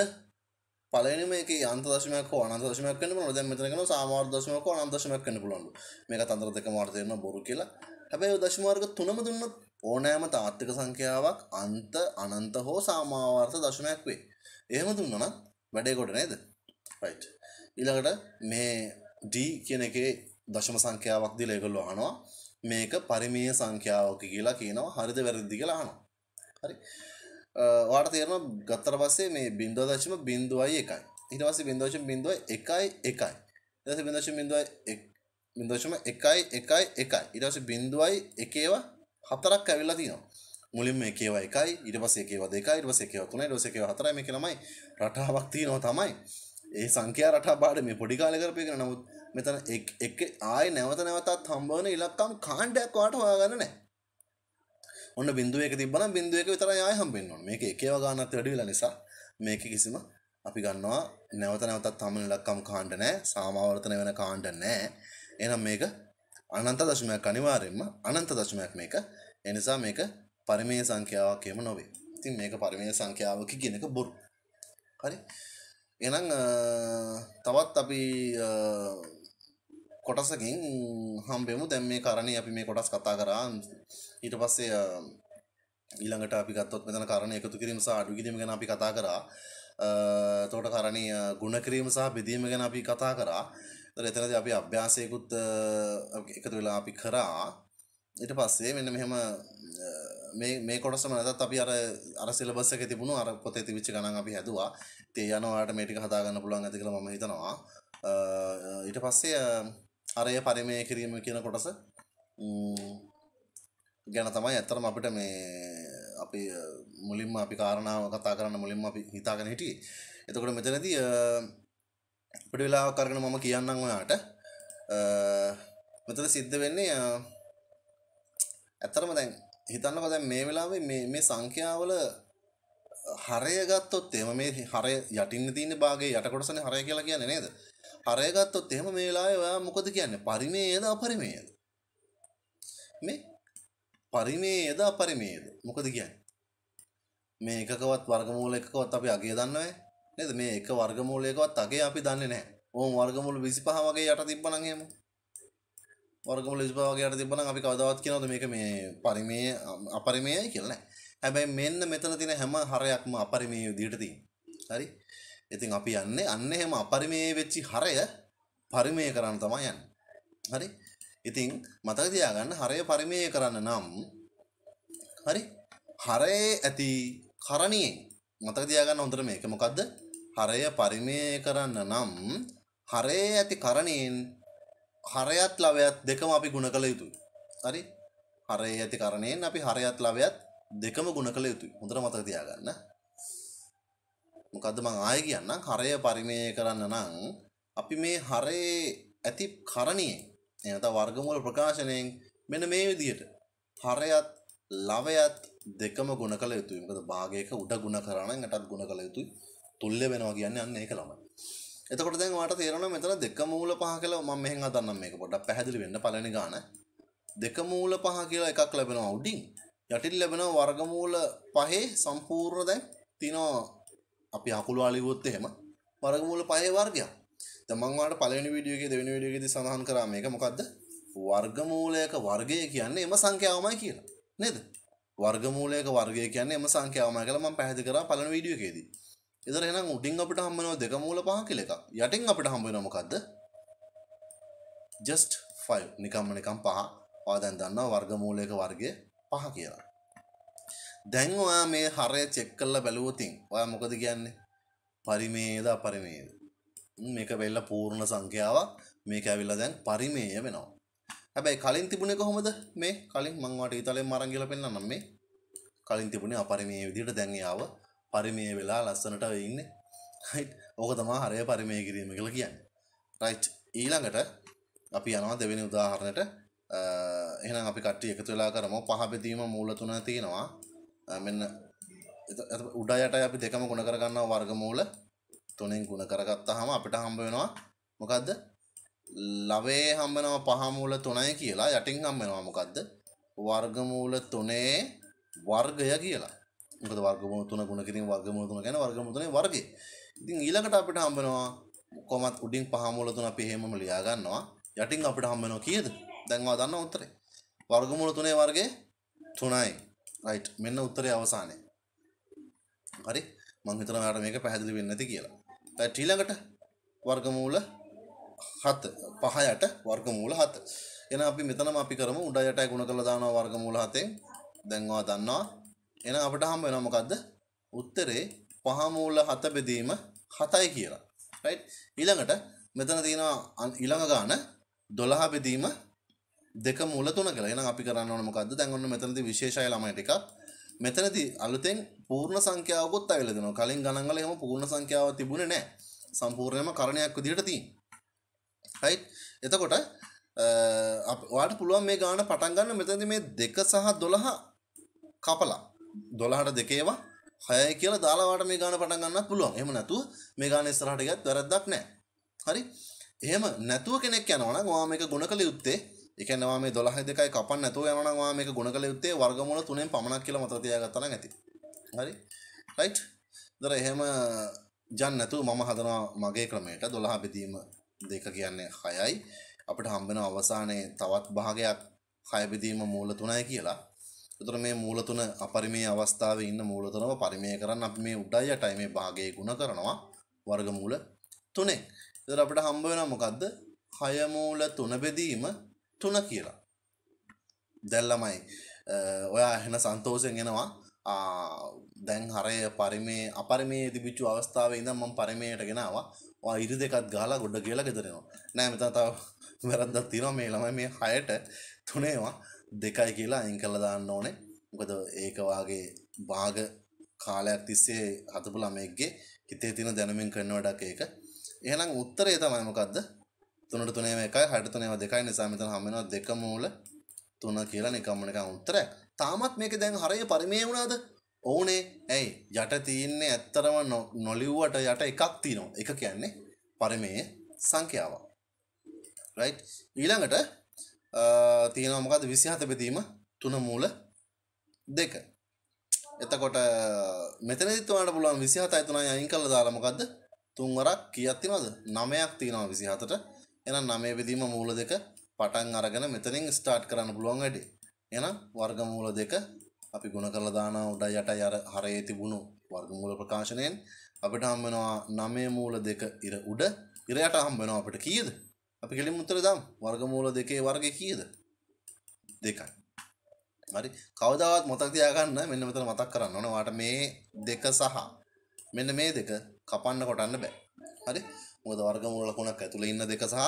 පළවෙනිම එකේ අන්ත දශමයක් හෝ අනන්ත දශමයක් වෙන්න පුළුවන්. දැන් මෙතන කියනවා සාමාවර්ථ දශමයක් හෝ අනන්ත දශමයක් වෙන්න පුළුවන්. මේක තන්ත්‍ර දෙකම වාර්ථ වෙනවා බොරු කියලා. හැබැයි ඔය දශම වර්ග තුනම දුන්නොත් ඕනෑම තාත්වික සංඛ්‍යාවක් අන්ත අනන්ත හෝ සාමාවර්ථ දශමයක් වේ. එහෙම දුන්නා නම් වැඩේ කොට නේද? right. ඊළඟට මේ D කියන එකේ දශම සංඛ්‍යාවක් දීලා ඒගොල්ලෝ අහනවා. මේක පරිමේය සංඛ්‍යාවක කියලා කියනවා හරිද වැරදිද කියලා අහනවා. හරි. ඔයාලට තේරෙනවා ගත්තට පස්සේ මේ 0.01යි. ඊට පස්සේ 0.01යි 1යි. ඊට පස්සේ 0.01 0.1යි 1යි 1යි. ඊට පස්සේ බිඳුවයි එකේව හතරක් ඇවිල්ලා තියෙනවා. මුලින්ම එකේව එකයි ඊට පස්සේ එකේව දෙකයි ඊට පස්සේ එකේව තුනයි ඊට පස්සේ එකේව හතරයි මේක ළමයි රටාවක් තියෙනවා තමයි. ඒ සංඛ්‍යා රටා පාඩමේ පොඩි කාලේ කරපු එක නමුත් මෙතන එක ආය නැවත නැවතත් හම්බවන ඉලක්කම් කාණ්ඩයක් වාට හොයාගන්න නෑ ඔන්න බින්දුවක තිබන බින්දුවක විතර ආය හම්බෙන්න්න මේක එකව ගන්නත් වැඩිල නිසා මේක කිසිම අපි ගන්නවා නැවත නැවතත් හමන ඉලක්කම් කාණ්ඩ නෑ සාමාවර්තන වෙන කාණ්ඩ නෑ එනම් මේක අනන්ත දශමයක් අනිවාරෙන්ම අනන්ත දශමයක් මේක එනිසා මේක පරිමය සංඛ්‍යාවක්කම නොවේ ඉතින් මේක පරිමය සංඛ්‍යාවක කියනක බොරු හරි එනම් තවත් අපි කොටසකින් හම්බෙමු දැන් මේ කරණේ අපි මේ කොටස් කතා කරා ඊට පස්සේ ඊළඟට අපි ගත්තොත් මෙතන කරණ එකතු කිරීම සහ අඩු කිරීම ගැන අපි කතා කරා එතකොට කරණේ ගුණ කිරීම සහ බෙදීම ගැන අපි කතා කරා එතන එතනදී අපි අභ්‍යාසයකුත් එකතු වෙලා අපි කරා ඊට පස්සේ මෙන්න මෙහෙම මේ මේ කොටසම නැතත් අපි අර අර සිලබස් එකේ තිබුණු අර පොතේ තිබිච්ච ගණන් අපි හැදුවා. ඉතින් යනවා ඔයාලට මේ ටික හදා ගන්න පුළුවන් ඇති කියලා මම හිතනවා. ඊට පස්සේ අරය පරිමය කිරීම කියන කොටස ගැන තමයි ඇත්තරම අපිට මේ අපි මුලින්ම අපි කාරණාව කතා කරන්න මුලින්ම අපි හිතාගෙන හිටියේ. එතකොට මෙතනදී අපිට වෙලාවක් අරගෙන මම කියන්නම් ඔයාට මෙතන සිද්ධ වෙන්නේ ඇත්තරම දැන් හිතන්නකෝ දැන් මේ වෙලාවේ මේ මේ සංඛ්‍යාවල හරය ගත්තොත් එහෙම මේ හරය යටින් තියෙන භාගයේ යට කොටසනේ හරය කියලා කියන්නේ නේද? අරය ගත්තොත් එහෙම මේ වෙලාවේ ඔයා මොකද කියන්නේ? පරිමේයද අපරිමේයද? මේ පරිමේයද අපරිමේයද? මොකද කියන්නේ? මේ එකකවත් වර්ගමූල එකකවත් අපි අගය දන්නවද? නේද? මේ එක වර්ගමූලයකවත් අගය අපි දන්නේ නැහැ. ඕම් වර්ගමූල 25 වගේ යට තිබ්බනම් එහෙම. වර්ගමූල 25 වගේ යට තිබ්බනම් අපි කවදාවත් කියනවද මේක මේ පරිමේය අපරිමේයයි කියලා නැහැ. හැබැයි මෙන්න මෙතන තියෙන හැම හරයක්ම අපරිමේය විදිහට තියෙනවා. හරි? ඉතින් අපි යන්නේ අන්න එහෙම අපරිමේ වෙච්චි හරය පරිමේ කරන්න තමයි යන්නේ. හරි? ඉතින් මතක තියාගන්න හරය පරිමේ කරන්න නම් හරි? හරයේ ඇති කරණියෙන් මතක තියාගන්න හොඳට මේක මොකද්ද? හරය පරිමේ කරන්න නම් හරයේ ඇති කරණියෙන් හරයත් ලවයත් දෙකම අපි ගුණ කළ යුතුයි. හරි? හරයේ ඇති කරණයෙන් අපි හරයත් ලවයත් දෙකම ගුණ කළ යුතුයි. හොඳට මතක තියාගන්න. මොකද මං ආය කියන්න හරය පරිමය කරන්න නං අපි මේ හරේ ඇති කරණියෙන් එනත වර්ගමූල ප්‍රකාශනයෙන් මෙන මේ විදියට හරයත් ලවයත් දෙකම ගුණ කළ යුතුයි මොකද භාගයක උඩ ගුණ කරන්න යටත් ගුණ කළ යුතුයි තුල්්‍ය වෙනවා කියන්නේ අන්න ඒක ළමයි එතකොට දැන් ඔයාලට තේරෙනවා මෙතන දෙක මූල පහ කියලා මම මෙහෙන් හදන්නම් මේක පොඩ්ඩක් පැහැදිලි වෙන්න පළවෙනි ගාන දෙක මූල පහ කියලා එකක් ලැබෙනවා උඩින් යටින් ලැබෙනවා වර්ගමූල පහේ සම්පූර්ණ දැන් තිනවා අපි අකුළු අලිවොත් එහෙම වර්ගමූල පහේ වර්ගයක්. දැන් මම ඔයාලට පළවෙනි වීඩියෝ එකේ දෙවෙනි වීඩියෝ එකේදී සඳහන් කරා මේක මොකද්ද? වර්ගමූලයක වර්ගය කියන්නේ එම සංඛ්‍යාවමයි කියලා. නේද? වර්ගමූලයක වර්ගය කියන්නේ එම සංඛ්‍යාවමයි කියලා මම පැහැදිලි කරා පළවෙනි වීඩියෝ එකේදී. එතන එහෙනම් උඩින් අපිට හම්බ වෙනවා දෙක මූල පහ කියලා එකක්. යටින් අපිට හම්බ වෙනවා මොකද්ද? just 5 නිකම්ම නිකම් පහ. ඔයා දැන් දන්නවා වර්ගමූලයක වර්ගය පහ කියලා. දැන් ඔයා මේ හරය චෙක් කරලා බැලුවොතින් ඔයා මොකද කියන්නේ පරිමේද අපරිමේද මේක වෙල්ල පූර්ණ සංඛ්‍යාවක් මේක ඇවිල්ලා දැන් පරිමේය වෙනවා හැබැයි කලින් තිබුණේ කොහොමද මේ කලින් මම වාට ඊතලෙන් මරන් කියලා පෙන්නන්නම් මේ කලින් තිබුණේ අපරිමේය විදිහට දැන් එයාව පරිමේය වෙලා ලස්සනට ඉන්නේ රයිට් ඕක තමයි හරය පරිමේය කිරීම කියලා කියන්නේ රයිට් ඊළඟට අපි යනවා දෙවෙනි උදාහරණයට එහෙනම් අපි කට්ටිය එකතු වෙලා කරමු පහ බෙදීම මූල තුන තියෙනවා මෙන්න උඩ යට අපි දෙකම ගුණ කරගන්නවා වර්ගමූල තුනෙන් ගුණ කරගත්තාම අපිට හම්බ වෙනවා මොකද්ද? ලවේ හම්බනවා පහ මූල 3යි කියලා යටින් හම්බ වෙනවා මොකද්ද? වර්ගමූල 3 වර්ගය කියලා. මොකද වර්ගමූල 3 ගුණ කිරීම වර්ගමූල 3 කියන්නේ වර්ගමූල 3 වර්ගය. ඉතින් ඊළඟට අපිට හම්බ වෙනවා කොහොමත් උඩින් පහ මූල 3 අපි හැමම ලියා ගන්නවා. යටින් අපිට හම්බ වෙනවා කීයද? දැන් ඔයා දන්න උත්තරේ. වර්ගමූල 3 වර්ගය 3යි. රයිට් මෙන්න උත්තරය අවසානය හරි මංහිතන යාට මේක පැහැදිලි වෙන්න ඇති කියලා පැට්ටීලඟට වර්ගමූල හත පහයට වර්ගමූල හත එන අපි මෙතනම අපි කරම උඩයට ගුණ කළ දාන වර්ගමූල හතේ දැන්වා දන්නවා එන අපට හම් වෙන මොකක්ද උත්තරේ පහමූල හත බෙදීම හතයි කියලා රයිට් ඊළඟට මෙතන තියෙනවා ඊළඟ ගාන දොළහ බෙදීම දෙක මුල තුන කියලා. එහෙනම් අපි කරන්න ඕන මොකද්ද? දැන් ඔන්න මෙතනදී විශේෂය ළමයට එකක්. මෙතනදී අලුතෙන් පූර්ණ සංඛ්‍යාවකුත් අවිලා දෙනවා. කලින් ගණන් වල එහෙම පූර්ණ සංඛ්‍යාව තිබුණේ නැහැ. සම්පූර්ණයෙන්ම කරණයක් විදිහට තියෙන්නේ. right? එතකොට ඔයාට පුළුවන් මේ ගාන පටන් ගන්න මෙතනදී මේ 2 සහ 12 කපලා 12ට දෙකේවා 6යි කියලා දාලා ඔයාට මේ ගාන පටන් ගන්නත් පුළුවන්. එහෙම නැතුව මේ ගාන ඉස්සරහට ගියත් වැරද්දක් නැහැ. හරි? එහෙම නැතුව කෙනෙක් යනවා නම් ඔයා මේක ගුණ කළ යුත්තේ ඒ කියන්නේ ඔයා මේ 12 2යි කපන්න නැතුව යනවා නම් ඔයා මේක ගුණ කළ යුත්තේ වර්ගමූල 3න් පමණක් කියලා මතක තියාගත්තා නම් ඇති. හරි? රයිට්? දර එහෙම ජන් නැතුව මම හදනවා මගේ ක්‍රමයට 12 බෙදීම දෙක කියන්නේ 6යි. අපිට හම්බෙන අවසානයේ තවත් භාගයක් 6 බෙදීම මූල 3යි කියලා. එතකොට මේ මූල 3 අපරිමේ අවස්ථාවේ ඉන්න මූල 3ව පරිමේ කරන්න අපි මේ උඩයි යටයි මේ භාගයේ ගුණ කරනවා වර්ගමූල 3. එතකොට අපිට හම්බ වෙනවා මොකද්ද? 6 මූල 3 බෙදීම තුන කියලා දැල්ලමයි ඔයා එහෙන සන්තෝසයෙන් එෙනවා දැන් හරය පරිමේ අපරිමේ තිබිච්චු අවස්ථාවේ ඉඳ මම පරිමේයට ගෙනවා ඉරි දෙකත් ගාලා ගොඩ කියලා ගෙදරෙනවා නෑ මෙතා තව වැරද්දක් තියෙනවා මේ ළමයි මේ හයට තුනේවා දෙකයි කියලා අයින් කළ දාන්න ඕනේ මොකද ඒක වාගේ භාග කාලයක් තිස්සේ හදපු ළමයෙක්ගේ හිතේ තියෙන දැනුමින් කරන වැඩක් ඒක එහෙනම් උත්තරේ තමයි මොකද්ද තුනට තුනේම එකයි හට තුනේම දෙකයි නිසා මෙතන හැම වෙනවා දෙක මූල තුන කියලා නිකම්ම නිකන් උත්තරයක්. තාමත් මේක දැන් හරය පරිමේ වුණාද? ඕනේ. ඇයි? යට තියෙන්නේ ඇත්තරම නොලිව්වට යට එකක් තියෙනවා. එක කියන්නේ පරිමේ සංඛ්‍යාව. right? ඊළඟට තියෙනවා මොකද 27 බෙදීම 3 මූල 2. එතකොට මෙතනදිත් ඔයාලට පුළුවන් 27යි 3යි අයින් කරලා දාලා මොකද්ද? 3 වරක් කීයක් තියෙනවද? 9ක් තියෙනවා 27ට. එහෙනම් 9 බෙදීම මූල දෙක පටන් අරගෙන මෙතනින් ස්ටාර්ට් කරන්න පුළුවන් වැඩේ. එහෙනම් වර්ගමූල දෙක අපි ගුණ කරලා දානවා උඩයි යටයි අර හරේ තිබුණු වර්ගමූල ප්‍රකාශනයෙන් අපිට හම් වෙනවා 9 මූල දෙක ඉර උඩ ඉර යට හම් වෙනවා අපිට කීයද? අපි කෙලින්ම උත්තර දාමු. වර්ගමූල දෙකේ වර්ගය කීයද? දෙකයි. හරි. කවදාවත් මතක තියාගන්න මෙන්න මෙතන මතක් කරන්න ඕන. වාට මේ දෙක සහ මෙන්න මේ දෙක කපන්න කොටන්න බෑ. හරි. මොද වර්ගමූල ලකුණක් ඇතුළ ඉන්න දෙක සහ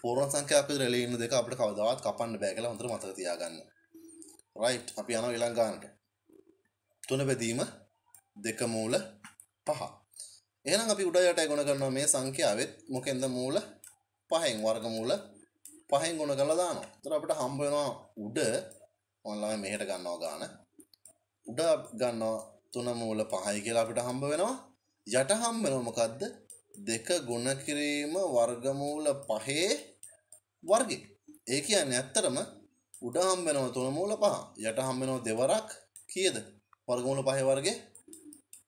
පූර්ණ සංඛ්‍යා පිට රැළේ ඉන්න දෙක අපිට කවදාවත් කපන්න බෑ කියලා හොඳට මතක තියාගන්න. රයිට් අපි යනවා ඊළඟ ගානට. තුන බෙදීම දෙක මූල පහ. එහෙනම් අපි උඩ යටයි ගුණ කරනවා මේ සංඛ්‍යාවෙත් මොකෙන්ද මූල පහෙන් වර්ගමූල පහෙන් ගුණ කරලා දානවා. ඒතර අපිට හම්බ වෙනවා උඩ ඔන්ලයින් මෙහෙට ගන්නවා ගාන. උඩ ගන්නවා තුන මූල පහයි කියලා අපිට හම්බ වෙනවා. යට හම්බ වෙනවා මොකද්ද? දෙක ගුණකිරීම වර්ගමූල පහේ වර්ග ඒ කියන්න ඇත්තරම උඩහම් වෙනව තුළමූල පහ යට හම් වෙනව දෙවරක් කියද වර්ගමූල පහේ වර්ග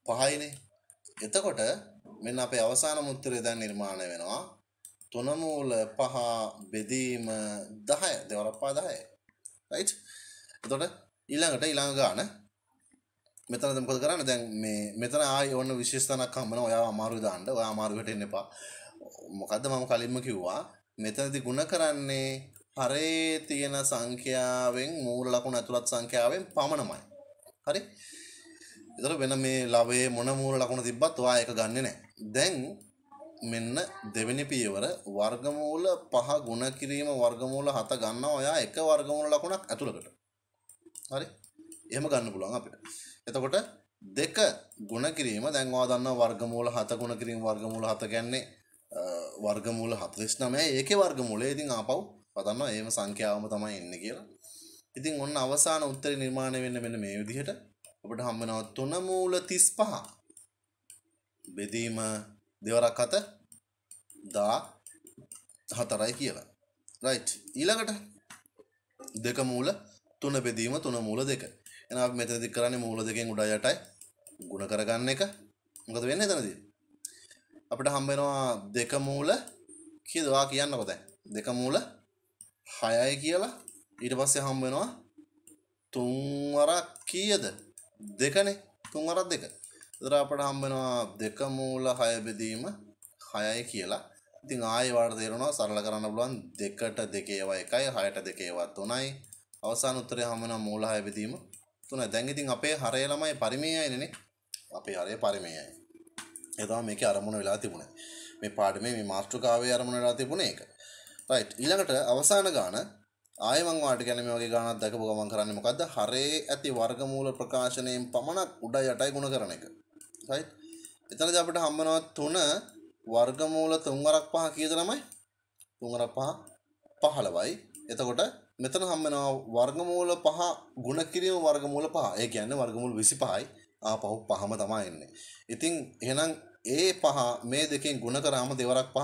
පහයිනේ එතකොට මෙන්න අපේ අවසාන මුත්‍රය දැන් නිර්මාණය වෙනවා තුනමූල පහ බෙදීම දහය දෙවරක් පා දහය රයි් එතොට ඊළඟට ඊළඟ ගාන මෙතන මොකද කරන්න දැන් මේ මෙතන ආයි ඔන්න විශේෂතනක් හම්බන ඔයා අමාරු දාන්න ඔයා අමාරුවට එන්න එපා මොකද්ද මම කලින්ම කිව්වා මෙතනදී ಗುಣ කරන්නේ හරේ තියෙන සංඛ්‍යාවෙන් මූල ලකුණු ඇතුළත් සංඛ්‍යාවෙන් පමණමයි හරි එතකොට වෙන මේ ලවයේ මොන මූල ලකුණු තිබ්බත් ඔයා ඒක ගන්නෙ නැහැ දැන් මෙන්න දෙවෙනි පියවර වර්ගමූල පහ ಗುಣ කිරීම වර්ගමූල හත ගන්නවා ඔයා එක වර්ගමූල ලකුණක් ඇතුළකට හරි එහෙම ගන්න පුළුවන් අපිට එතකොට දෙක ගුණ කිරීම දැන්වා දන්න වර්ගමූල හත ගුණ කිරීම වර්ගමූල හත ගැන්නේ වර්ගමූල හතලිස් නමය ඒක වර්ගමූලේ ඉතින් ආපව් පතන්න ඒම සංඛ්‍යාවම තමයි එන්න කියලා ඉතින් ඔන්න අවසාන උත්තර නිර්මාණය වෙන්න වෙන මේ විදිහට ඔබට හම්බෙනවා තුන මූල තිස් පහ බෙදීම දෙවරක් හත දා හතරයි කියලා රයි් ඊළඟට දෙක මූල තුන බෙදීම තුන මූල දෙක එනවා අපි මෙතනදි කරන්නේ මූල දෙකෙන් උඩ යටයි ගුණ කරගන්න එක. මොකද වෙන්නේ එතනදී? අපිට හම්බ වෙනවා දෙක මූල කීයද? ඔයා කියන්නකෝ දැන්. දෙක මූල 6යි කියලා. ඊට පස්සේ හම්බ වෙනවා තුන් වරක් කීයද? දෙකනේ. තුන් වරක් දෙක. ඒතර අපිට හම්බ වෙනවා දෙක මූල 6 බෙදීම 6යි කියලා. ඉතින් ආයෙ වාට තේරෙනවා සරල කරන්න පුළුවන් දෙකට දෙකේවා එකයි හයට දෙකේවා තුනයි අවසාන උත්තරය හමන මූල හය බෙදීම තුන දැන් ඉතින් අපේ හරය ළමයි පරිමේයයිනනේ අපේ හරය පරිමේයයි එතම මේක අරමුණ වෙලා තිබුණේ මේ පාඩමේ මේ මාස්ටර්කාවේ අරමුණ වෙලා තිබුණේ ඒක රයිට් ඊළඟට අවසාන ගාන ආයෙ මං වාට ගැන මේ වගේ ගානක් දැකපුව ගමන් කරන්නේ මොකද්ද හරේ ඇති වර්ගමූල ප්‍රකාශනයෙන් පමණක් උඩ යටයි ගුණ කරන එක රයිට් එතනද අපිට හම්බනවා 3 වර්ගමූල 3 වරක් 5 කීයද ළමයි 3 වරක් 5 15යි එතකොට මෙතන හම්බෙනවා වර්ගමූල පහ ගුණ කිරීම වර්ගමූල පහ. ඒ කියන්නේ වර්ගමූල 25යි ආපහු පහම තමයි එන්නේ. ඉතින් එහෙනම් ඒ පහ මේ දෙකෙන් ගුණ කරාම දෙවරක් පහ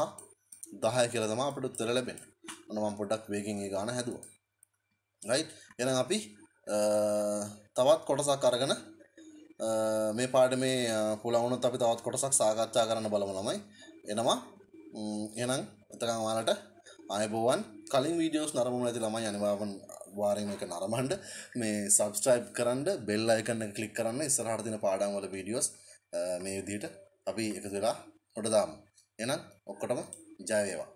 10 කියලා තමයි අපිට උත්තර ලැබෙන්නේ. ඔන්න මම පොඩ්ඩක් වේගෙන් ඒ ගාන හැදුවා. right එහෙනම් අපි තවත් කොටසක් අරගෙන මේ පාඩමේ පුළුවන් වුණොත් අපි තවත් කොටසක් සාකච්ඡා කරන්න බලමු ළමයි එනවා එහෙනම් එතකන් ඔයාලට ආයුබෝවන් කලින් වීඩියෝස් නරමුණ ඇති ළමයි අනිවාර්යෙන් වාරයෙන් එක නරඹන්න මේ subscribe කරන්න bell icon එක click කරන්න ඉස්සරහට දෙන පාඩම් වල videos මේ විදිහට අපි එකතු වෙලා කොට දාමු එහෙනම් ඔක්කොටම ජය වේවා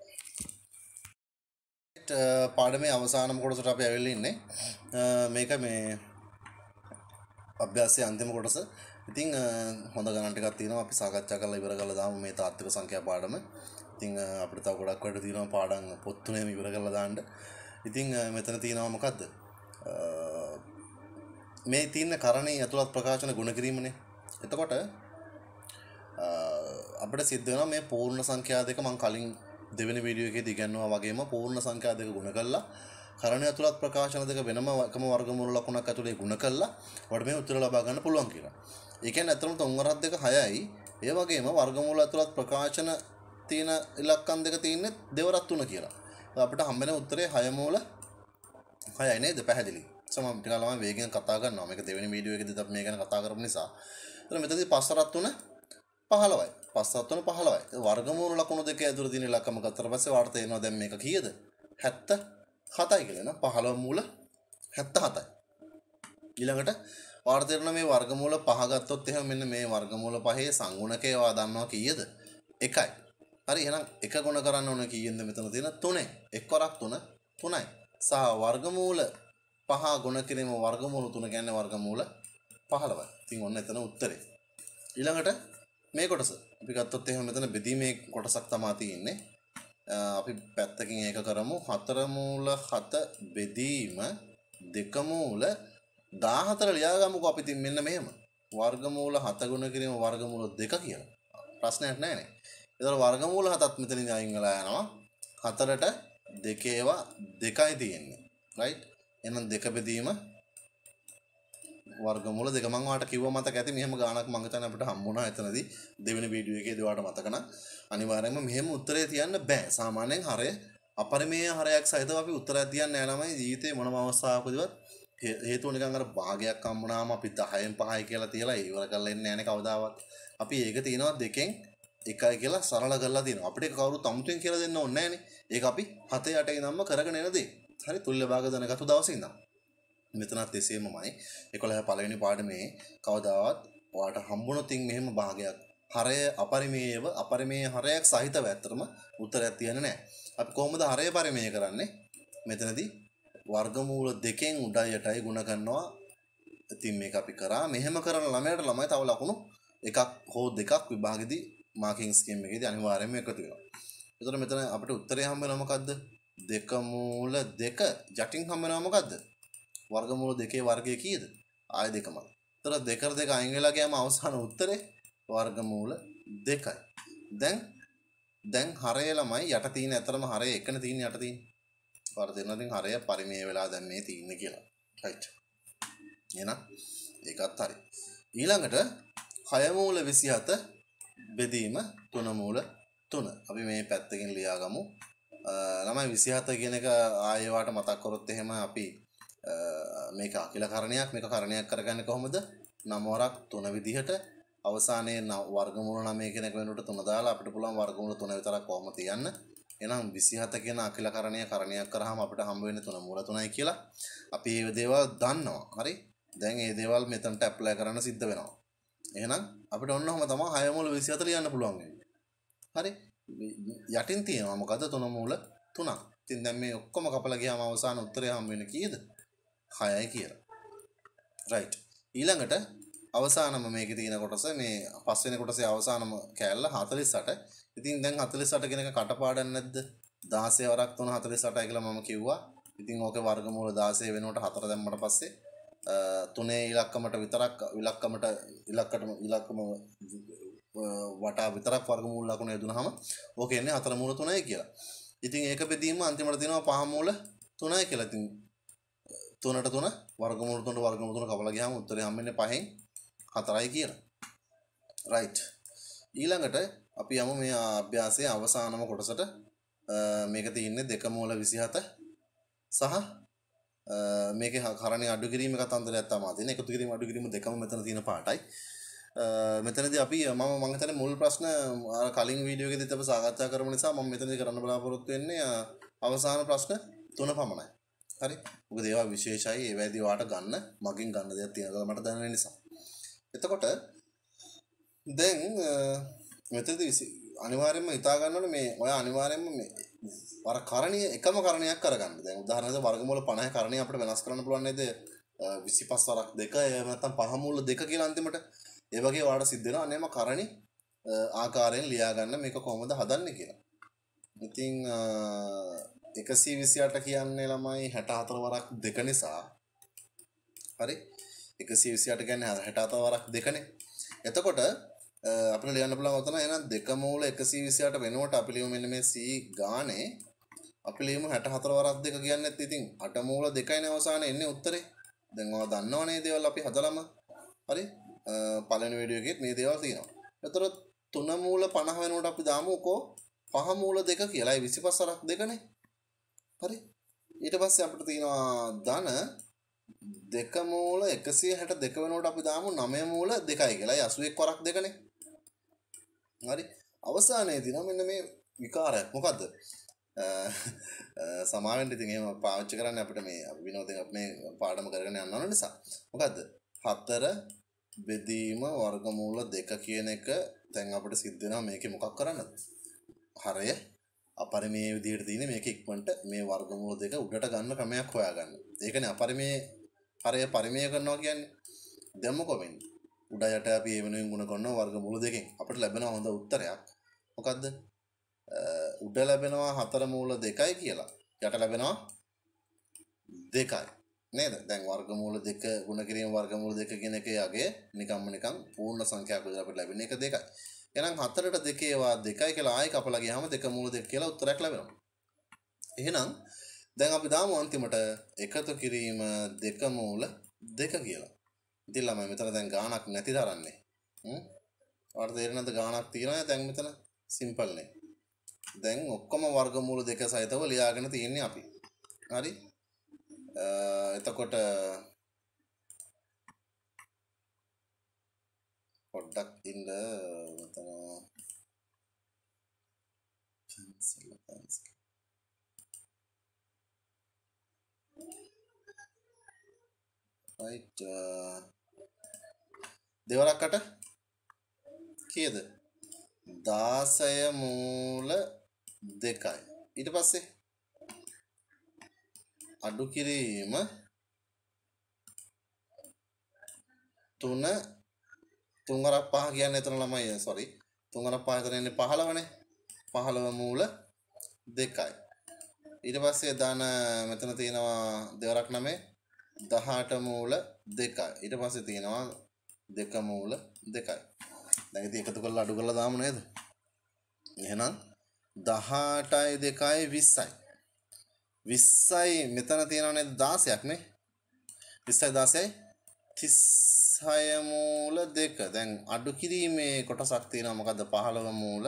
පාඩමේ අවසානම කොටසට අපි ඇවිල්ලා ඉන්නේ මේක මේ අභ්‍යාසයේ අන්තිම කොටස ඉතින් හොඳ ගණන් ටිකක් තියෙනවා අපි සාකච්ඡා කරලා ඉවර කරලා දාමු මේ තාත්වික සංඛ්‍යා පාඩම ඉතිං අපට තව ගොඩක් වැට තියෙනවා පාඩන් පොත්තුනයම ඉවර කරලා දාන්නට ඉතිං මෙතන තියෙනවා මොකක්ද මේ තින්න කරණේ ඇතුළත් ප්‍රකාශන ගුණ කිරීමනේ එතකොට අපට සිද්ධන මේ පූර්ණ සංඛ්‍යා දෙක මං කලින් දෙවෙන වීඩියෝ එකේ දිගන්නවා වගේම පූර්ණ සංඛ්‍යා දෙක ගුණ කළා කරණ ඇතුළත් ප්‍රකාශන දෙක වෙනම එකම වර්ගමූල ලකුණක් ඇතුලේ ගුණ කළා වඩ මේ උත්තර ලබා ගන්න පුළුවන් කියලා. ඒ කියන්නේ අතරම තුන්වරක් දෙක 6යි. ඒ වගේම වර්ගමූල ඇතුළත් ප්‍රකාශන තියෙන ඉලක්කම් දෙක තියෙන්නේ දෙවරක් තුන කියලා. අපිට හම්බෙන උත්තරේ හය මූල හයයි නේද පැහැදිලි. සමහර ටිකක් ළමයි වේගෙන් කතා කරනවා. මේක දෙවෙනි වීඩියෝ එකේදී අපි මේ ගැන කතා කරපු නිසා. එතන මෙතනදී පස්සරත් තුන 15යි. පස්සරත් තුන 15යි. වර්ගමූල ලකුණු දෙක ඇතුළේ තියෙන ඉලක්කම ගත්තට පස්සේ වාට තේරෙනවා දැන් මේක කීයද? 77යි කියලා නේද? 15 මූල 77යි. ඊළඟට වාට තේරෙනවා මේ වර්ගමූල පහ ගත්තොත් එහෙනම් මෙන්න මේ වර්ගමූල පහේ සංගුණකය වා දන්නවා කීයද? 1යි. හරි එහෙනම් එක ගුණ කරන්න ඕන කීයෙන්ද මෙතන තියෙන තුනේ එක්වරක් තුන තුනයි සහ වර්ගමූල පහ ගුණ කිරීම වර්ගමූල තුන කියන්නේ වර්ගමූල 15යි ඉතින් ඔන්න එතන උත්තරේ ඊළඟට මේ කොටස අපි ගත්තොත් එහෙම මෙතන බෙදීමේ කොටසක් තමයි තියෙන්නේ. අපි පැත්තකින් ඒක කරමු. 4 මූල 7 බෙදීම 2 මූල 14 ලියාගමුකෝ අපි තින් මෙන්න මෙහෙම. වර්ගමූල 7 ගුණ කිරීම වර්ගමූල 2 කියලා. ප්‍රශ්නයක් නැහැ නේ. එතකොට වර්ගමූල 7ත් මෙතනින් අයින් වෙලා යනවා 4ට 2 ඒවා 2යි තියෙන්නේ right එහෙනම් 2 බෙදීම වර්ගමූල 2 මම ඔයාලට කිව්ව මතක ඇති මෙහෙම ගාණක් මම හිතන්නේ අපිට හම්බුණා එතනදී දෙවෙනි වීඩියෝ එකේදී ඔයාලට මතක නම් අනිවාර්යයෙන්ම මෙහෙම උත්තරේ තියන්න බෑ සාමාන්‍යයෙන් හරය අපරිමේය හරයක් සහිතව අපි උත්තරයක් තියන්න නෑ ළමයි ජීවිතේ මොනම අවස්ථාවකදීවත් හේතුව නිකන් අර භාගයක් හම්බුනාම අපි 10න් 5යි කියලා තියලා ඉවර කරලා එන්නේ නැහැ කවදාවත්. අපි ඒක තියනවා දෙකෙන් එකයි කියලා සරල කරලා තියෙනවා. අපිට කවුරුත් අමුතුවෙන් කියලා දෙන්න ඕනේ නැහනේ. ඒක අපි 7 8 ඉඳන්ම කරගෙන එන දේ. හරි තුල්‍ය භාග දැනගත්තු දවසේ ඉඳන්. මෙතනත් එසේමමයි. 11 පළවෙනි පාඩමේ කවදාවත් ඔයාට හම්බුණොතින් මෙහෙම භාගයක් හරය අපරිමේයව අපරිමේය හරයක් සහිතව ඇත්තටම උත්තරයක් තියන්නේ නැහැ. අපි කොහොමද හරය පරිමේය කරන්නේ? මෙතනදී වර්ගමූල දෙකෙන් උඩයි යටයි ගුණ කරනවා. ඉතින් මේක අපි කරා. මෙහෙම කරන ළමයාට ළමයි තව ලකුණු එකක් හෝ දෙකක් විභාගෙදී මාකින් ස්කීම් එකේදී අනිවාර්යයෙන්ම එකතු වෙනවා. ඒතර මෙතන අපිට උත්තරේ හම්බ වෙනවා මොකද්ද? දෙක මූල දෙක යටින් හම්බ වෙනවා මොකද්ද? වර්ගමූල දෙකේ වර්ගය කීයද? ආය දෙකමයි. ඒතර දෙක දෙක අයින් වෙලා ගියාම අවසාන උත්තරේ වර්ගමූල දෙකයි. දැන් දැන් හරය ළමයි යට තියෙන අතරම හරය එකන තියෙන යට තියෙන. පාර දෙන්නටින් හරය පරිමේ වෙලා දැන් මේ තියෙන්නේ කියලා. රයිට්. එහෙනම් ඒකත් හරි. ඊළඟට හය මූල 27 බෙදීම තුනමූල තුන අපි මේ පැත්තකින් ලියාගමු ළමයි විසිහත කියන එක ආයවාට මතක්කොරොත් එහෙම අපි මේක අකිලකරණයක් මේක කරණයක් කරගන්න කොහොමද නමෝරක් තුන විදිහට අවසානයේ වර්ගමූල නමය කෙනෙක් වෙනුවට තුන දාලා අපිට පුළුවන් වර්ගමූල තුන විතරක් කොහොම තියන්න එනම් 27 කියන අකිලකරණය කරණයක් කරාම අපිට හම්බ වෙන්නේ තුන මූල තුනයි කියලා අපි මේ දේවල් දන්නවා හරි දැන් මේ දේවල් මෙතනට ඇප්ලයි කරන්න සිද්ධ වෙනවා එහෙනම් අපිට ඔන්න ඔහම තමයි හය මූල 24 ලියන්න පුළුවන් හරි යටින් තියෙනවා මොකද තුන මූල තුනක්. ඉතින් දැන් මේ ඔක්කොම කපලා ගියාම අවසාන උත්තරය හම් වෙන්නේ කීයද? 6යි කියලා. right. ඊළඟට අවසානම මේකේ තියෙන කොටස මේ පස්වෙනි කොටසේ අවසානම කෑල්ල 48. ඉතින් දැන් 48 කියන එක කටපාඩම් නැද්ද? 16 වරක් 3 48යි කියලා මම කිව්වා. ඉතින් ඕකේ වර්ගමූල 16 වෙනකොට 4 දැම්මට පස්සේ තුනේ ඉලක්කමට විතරක් ඉලක්කමට ඉලක්කටම ඉලක්කම වටා විතරක් වර්ගමූල ලකුණු යදුනහම ඕක එන්නේ හතර මූල 3යි කියලා. ඉතින් ඒක බෙදීම අන්තිමට තියෙනවා පහ මූල 3යි කියලා. ඉතින් 3ට 3 වර්ගමූල 3ට වර්ගමූල 3 කපලා ගියාම උත්තරේ හම්බෙන්නේ පහෙන් 4යි කියලා. රයිට්. ඊළඟට අපි යමු මේ අභ්‍යාසයේ අවසානම කොටසට මේක තියෙන්නේ දෙක මූල 27 සහ මේක හරණ අඩු කිරීම කතන්දරයක් තමයි තියෙන්නේ. එකතු කිරීම අඩු කිරීම දෙකම මෙතන තියෙන පාටයි. මෙතනදී අපි මම මම හිතන්නේ මුල් ප්‍රශ්න කලින් වීඩියෝ එකේදීත් අපි සාකච්ඡා කරමු නිසා මම මෙතනදී කරන්න බලාපොරොත්තු වෙන්නේ අවසාන ප්‍රශ්න තුන පමණයි. හරි. මොකද ඒවා විශේෂයි ඒවැදී වාට ගන්න මගෙන් ගන්න දෙයක් තියෙනවා මට දැනෙන නිසා. එතකොට දැන් මෙතනදී අනිවාර්යයෙන්ම හිතා ගන්න ඕනේ මේ ඔය අනිවාර්යයෙන්ම මේ වර කරණය එකම කරණයක් කරගන්න දැන් උදාහරණයක් වර්ගමූල 50 කරණය අපිට වෙනස් කරන්න පුළුවන් නේද 25 වරක් දෙක එහෙම නැත්නම් පහ මූල දෙක කියලා අන්තිමට ඒ වගේ වාඩ සිද්ධ වෙනවා අනේම කරණි ආකාරයෙන් ලියා ගන්න මේක කොහොමද හදන්නේ කියලා. ඉතින් 128 කියන්නේ ළමයි 64 වරක් දෙක නිසා හරි 128 කියන්නේ 64 වරක් දෙකනේ. එතකොට අපිට ලියන්න පුළුවන් ඔතන එහෙනම් දෙක මූල 128 වෙනුවට අපි ලියමු මෙන්න මේ C ගානේ අපි ලියමු 64 වරක් දෙක කියන්නේත් ඉතින් 8 මූල 2යි අවසානයේ එන්නේ උත්තරේ. දැන් ඔයා දන්නවනේ දේවල් අපි හදලම. හරි? පළවෙනි වීඩියෝ එකෙත් මේ දේවල් තියෙනවා. එතකොට 3 මූල 50 වෙනුවට අපි දාමුකෝ 5 මූල 2 කියලායි 25 වරක් දෙකනේ. හරි? ඊට පස්සේ අපිට තියෙනවා ධන දෙක මූල 162 වෙනුවට අපි දාමු 9 මූල 2යි කියලායි 81 වරක් දෙකනේ. හරි අවසානයේදී නම් මෙන්න මේ විකාරයක් මොකද්ද සමාවෙන්ට ඉතින් එහෙම පාවිච්චි කරන්න අපිට මේ විනෝදයෙන් අපි මේ පාඩම කරගෙන යන්න ඕන නිසා මොකද්ද 4 බෙදීම වර්ගමූල 2 කියන එක දැන් අපිට සිද්ධ වෙනවා මේකේ මොකක් කරන්නද හරය අපරිමේ විදිහට තියෙන මේක ඉක්මනට මේ වර්ගමූල දෙක උඩට ගන්න ක්‍රමයක් හොයාගන්න. ඒකනේ අපරිමේ හරය පරිමේ කරනවා කියන්නේ. දැන් මොකෝ වෙන්නේ? උඩයට අපි ඒ වෙනුවෙන් ගුණ කරන වර්ග මුල දෙකෙන් අපට ලැබෙන හොඳ උත්තරයක් මොකක්ද උඩ ලැබෙනවා හතර මූල දෙකයි කියලා යට ලැබෙනවා දෙකයි නේද දැන් වර්ගමූල දෙක ගුණ කිරීම වර්ගමූල දෙක කියන එක යගේ නිකම්ම නිකම් පූර්ණ සංඛ්‍යාවක් විදිහට අපිට ලැබෙන එක දෙකයි එහෙනම් හතරට දෙකේ වා දෙකයි කියලා ආයෙ කපලා ගියාම දෙක මූල දෙක කියලා උත්තරයක් ලැබෙනවා එහෙනම් දැන් අපි දාමු අන්තිමට එකතු කිරීම දෙක මූල දෙක කියලා ඉතින් ළමයි මෙතන දැන් ගාණක් නැති තරන්නේ. හ්ම්. ඔයාලට තේරෙනවද ගාණක් තියනවා දැන් මෙතන සිම්පල් නේ. දැන් ඔක්කොම වර්ගමූල දෙක සහිතව ලියාගෙන තියෙන්නේ අපි. හරි? එතකොට පොඩ්ඩක් ඉන්න මෙතන cancel cancel right uh, දෙවරක් අට කීයද 16 මූල 2යි ඊට පස්සේ අඩු කිරීම 3 තුන්වරක් පහ කියන්නේ එතන ළමයි sorry තුන්වරක් පහ එතන ඉන්නේ 15නේ 15 මූල 2යි ඊට පස්සේ දාන මෙතන තියෙනවා දෙවරක් 9 18 මූල 2යි ඊට පස්සේ තියෙනවා දෙක මූල දෙකයි. දැන් ඉතින් එකතු කරලා අඩු කරලා දාමු නේද? එහෙනම් 18යි 2යි 20යි. 20යි මෙතන තියෙනව නේද 16ක් නේ? 20යි 16යි 36 මූල 2. දැන් අඩු කිරීමේ කොටසක් තියෙනවා මොකද්ද 15 මූල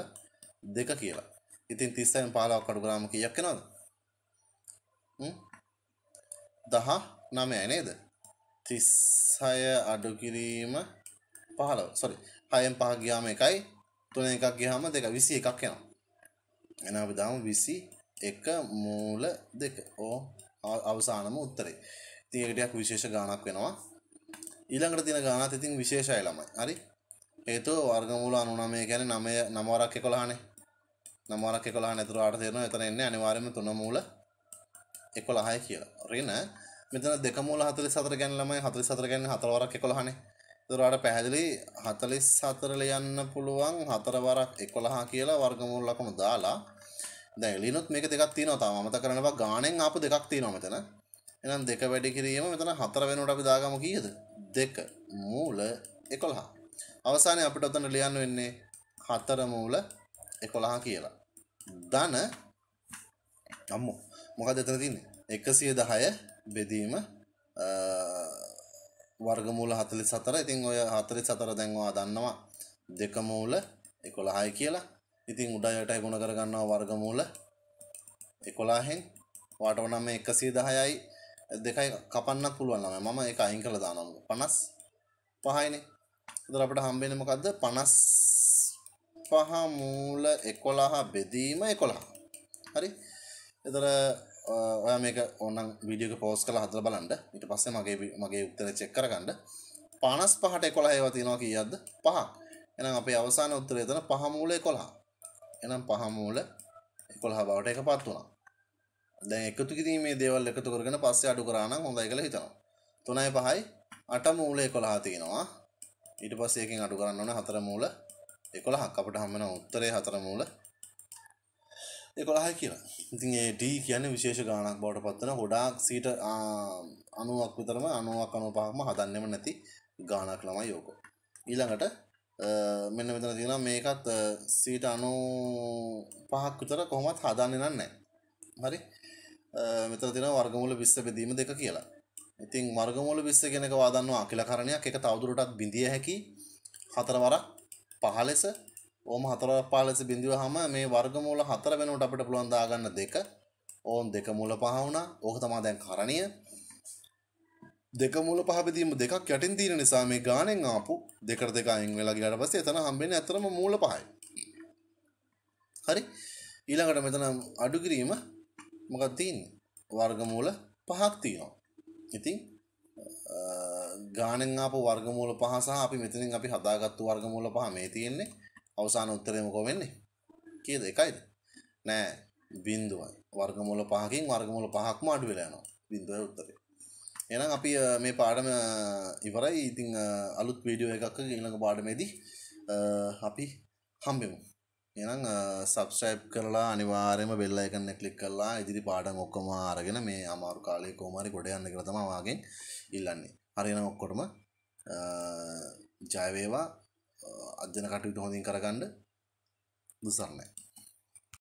2 කියලා. ඉතින් 36න් 15ක් අඩු කරාම කීයක් වෙනවද? හ්ම් 19යි නේද? තිස්හය අඩු කිරීම පහලව සොරි හයෙන් පහ ගියාම එකයි තුන එකක් ගියාම දෙක විසි එකක් යනවා එන අපි දාමු විසි එක මූල දෙක ඕ අවසානම උත්තරේ ඉතින් ඒකටයක් විශේෂ ගාණක් වෙනවා ඊළඟට තියෙන ගාණත් ඉතින් විශේෂයි ළමයි හරි හේතුව වර්ගමූල 99 කියන්නේ 9 9 වරක් 11නේ 9 වරක් 11 නේතර ආට තේරෙනවා එතන එන්නේ අනිවාර්යයෙන්ම තුන මූල 11යි කියලා. රින මෙතන දෙකමූල හතලි සතර ගැන ළමයි හතලි සතර ගැන හතරවරක් එකොළහනේ දොරට පැහැදිලි හතලිස් හතරල යන්න පුළුවන් හතරවරක් එකොළහා කියලා වර්ගමූල්ලකම දාලා දැ ලිනුත් මේක දෙකක් තියෙනවා මත කරනවා ගානෙන් අප දෙකක් තියෙනවා මෙතන එනම් දෙක වැඩි කිරීම මෙතන හතර වෙනට අපි දාගම කියද දෙක මූල එකොළහා අවසානය අපිට ඔතන ලියන්න වෙන්නේ හතර මූල 11 කියලා. ධන අම්මෝ මොකද එතන තියන්නේ? 110 බෙදීම වර්ගමූල හතලි සතර ඉතින් ඔය හතරි සතර දැන්වා දන්නවා දෙකමූල එකොළහයි කියලා ඉතින් උඩයටයි ගුණ කරගන්නවා වර්ගමූල එකොලාහෙන් වාට වනම එකසී දහයයි දෙකයි කපන්න පුළුවන්ලම මම එක අයින් කළ දානම් පනස් පහයින දර අපට හම්බෙනමකක්ද පනස් පහ මූල එකොලාහ බෙදීම එකොලා හරි එතර ඔය මේක ඔන්නම් විඩියක පෝස් කළ හදර බලන්ඩ ඉට පස්සේ මගේ මගේ උත්තර චෙක් කරගන්න පනස් පහට එකොළ ඒවතිනවා කියද පහ එනම් අපේ අවසාන උත්තරය තන පහමූල කොලා එනම් පහමූල එකොළ හබවට එක පත් වුණා දැ එකතු කිරීමේ දේවල් එකතු කරගෙන පස්සේ අඩු කරන්න හොඳයි කළ හිතනවා තුනයි පහයි අට මූලය කොළහා තියෙනවා ඊට පස්සේකින් අඩු කරන්න ඕන හතර මූල එකොළ හක් අපට හම්මෙන උත්තරේ හතර මූල එකොළහයි කියලා ඉතින් ඒ ඩී කියන විශේෂ ගානක් බවට පත්වන ගොඩාක් සීට අනුවක් විතරම අනුවක් අනුපාක්ම හදන්නෙම නැති ගානක් ළමයි යෝකෝ ඊළඟට මෙන්න මෙතන තියෙනවා මේකත් සීට අනු පහක් විතර කොහොමත් හදන්නේ නැහැ හරි මෙතන තියෙනවා වර්ගමූල 20 බෙදීම දෙක කියලා ඉතින් වර්ගමූල 20 කියන එක වාදන්නවා අකිලකරණයක් ඒක තවදුරටත් බිඳිය හැකි හතරවරක් පහලෙස ඕම හතර පාලස බිඳුව හම මේ වර්ගමූල හතර වෙනුවට අපිට පුළුවන් දාගන්න දෙක ඕන් දෙක මූල පහ වුණා ඕක තමා දැන් කරණය දෙක මූල පහ බෙදීම දෙකක් යටින් තියෙන නිසා මේ ගාණෙන් ආපු දෙකට දෙක අයින් වෙලා ගියාට පස්සේ එතන හම්බෙන්නේ අතරම මූල පහයි. හරි. ඊළඟට මෙතන අඩු කිරීම මොකක්ද තියෙන්නේ? වර්ගමූල පහක් තියෙනවා. ඉතින් ගාණෙන් ආපු වර්ගමූල පහ සහ අපි මෙතනින් අපි හදාගත්තු වර්ගමූල පහ මේ තියෙන්නේ. අවසාන උත්තරේ මොකෝ වෙන්නේ? කීයද? එකයිද? නෑ බිඳුවයි. වර්ගමූල 5කින් වර්ගමූල 5ක්ම අඩු වෙලා යනවා. බිඳුවේ උත්තරේ. එහෙනම් අපි මේ පාඩම ඉවරයි. ඉතින් අලුත් වීඩියෝ එකක් ඊළඟ පාඩමේදී අපි හම්බෙමු. එහෙනම් subscribe කරලා අනිවාර්යයෙන්ම bell icon එක click කරලා ඉදිරි පාඩම් ඔක්කොම අරගෙන මේ අමාරු කාලේ කොහොම හරි ගොඩ යන්න කියලා තමයි වාගෙන් ඉල්ලන්නේ. හරි එහෙනම් ඔක්කොටම ජය වේවා අධ්‍යන කටයුතු හොඳින් කරගන්න දුසරණයි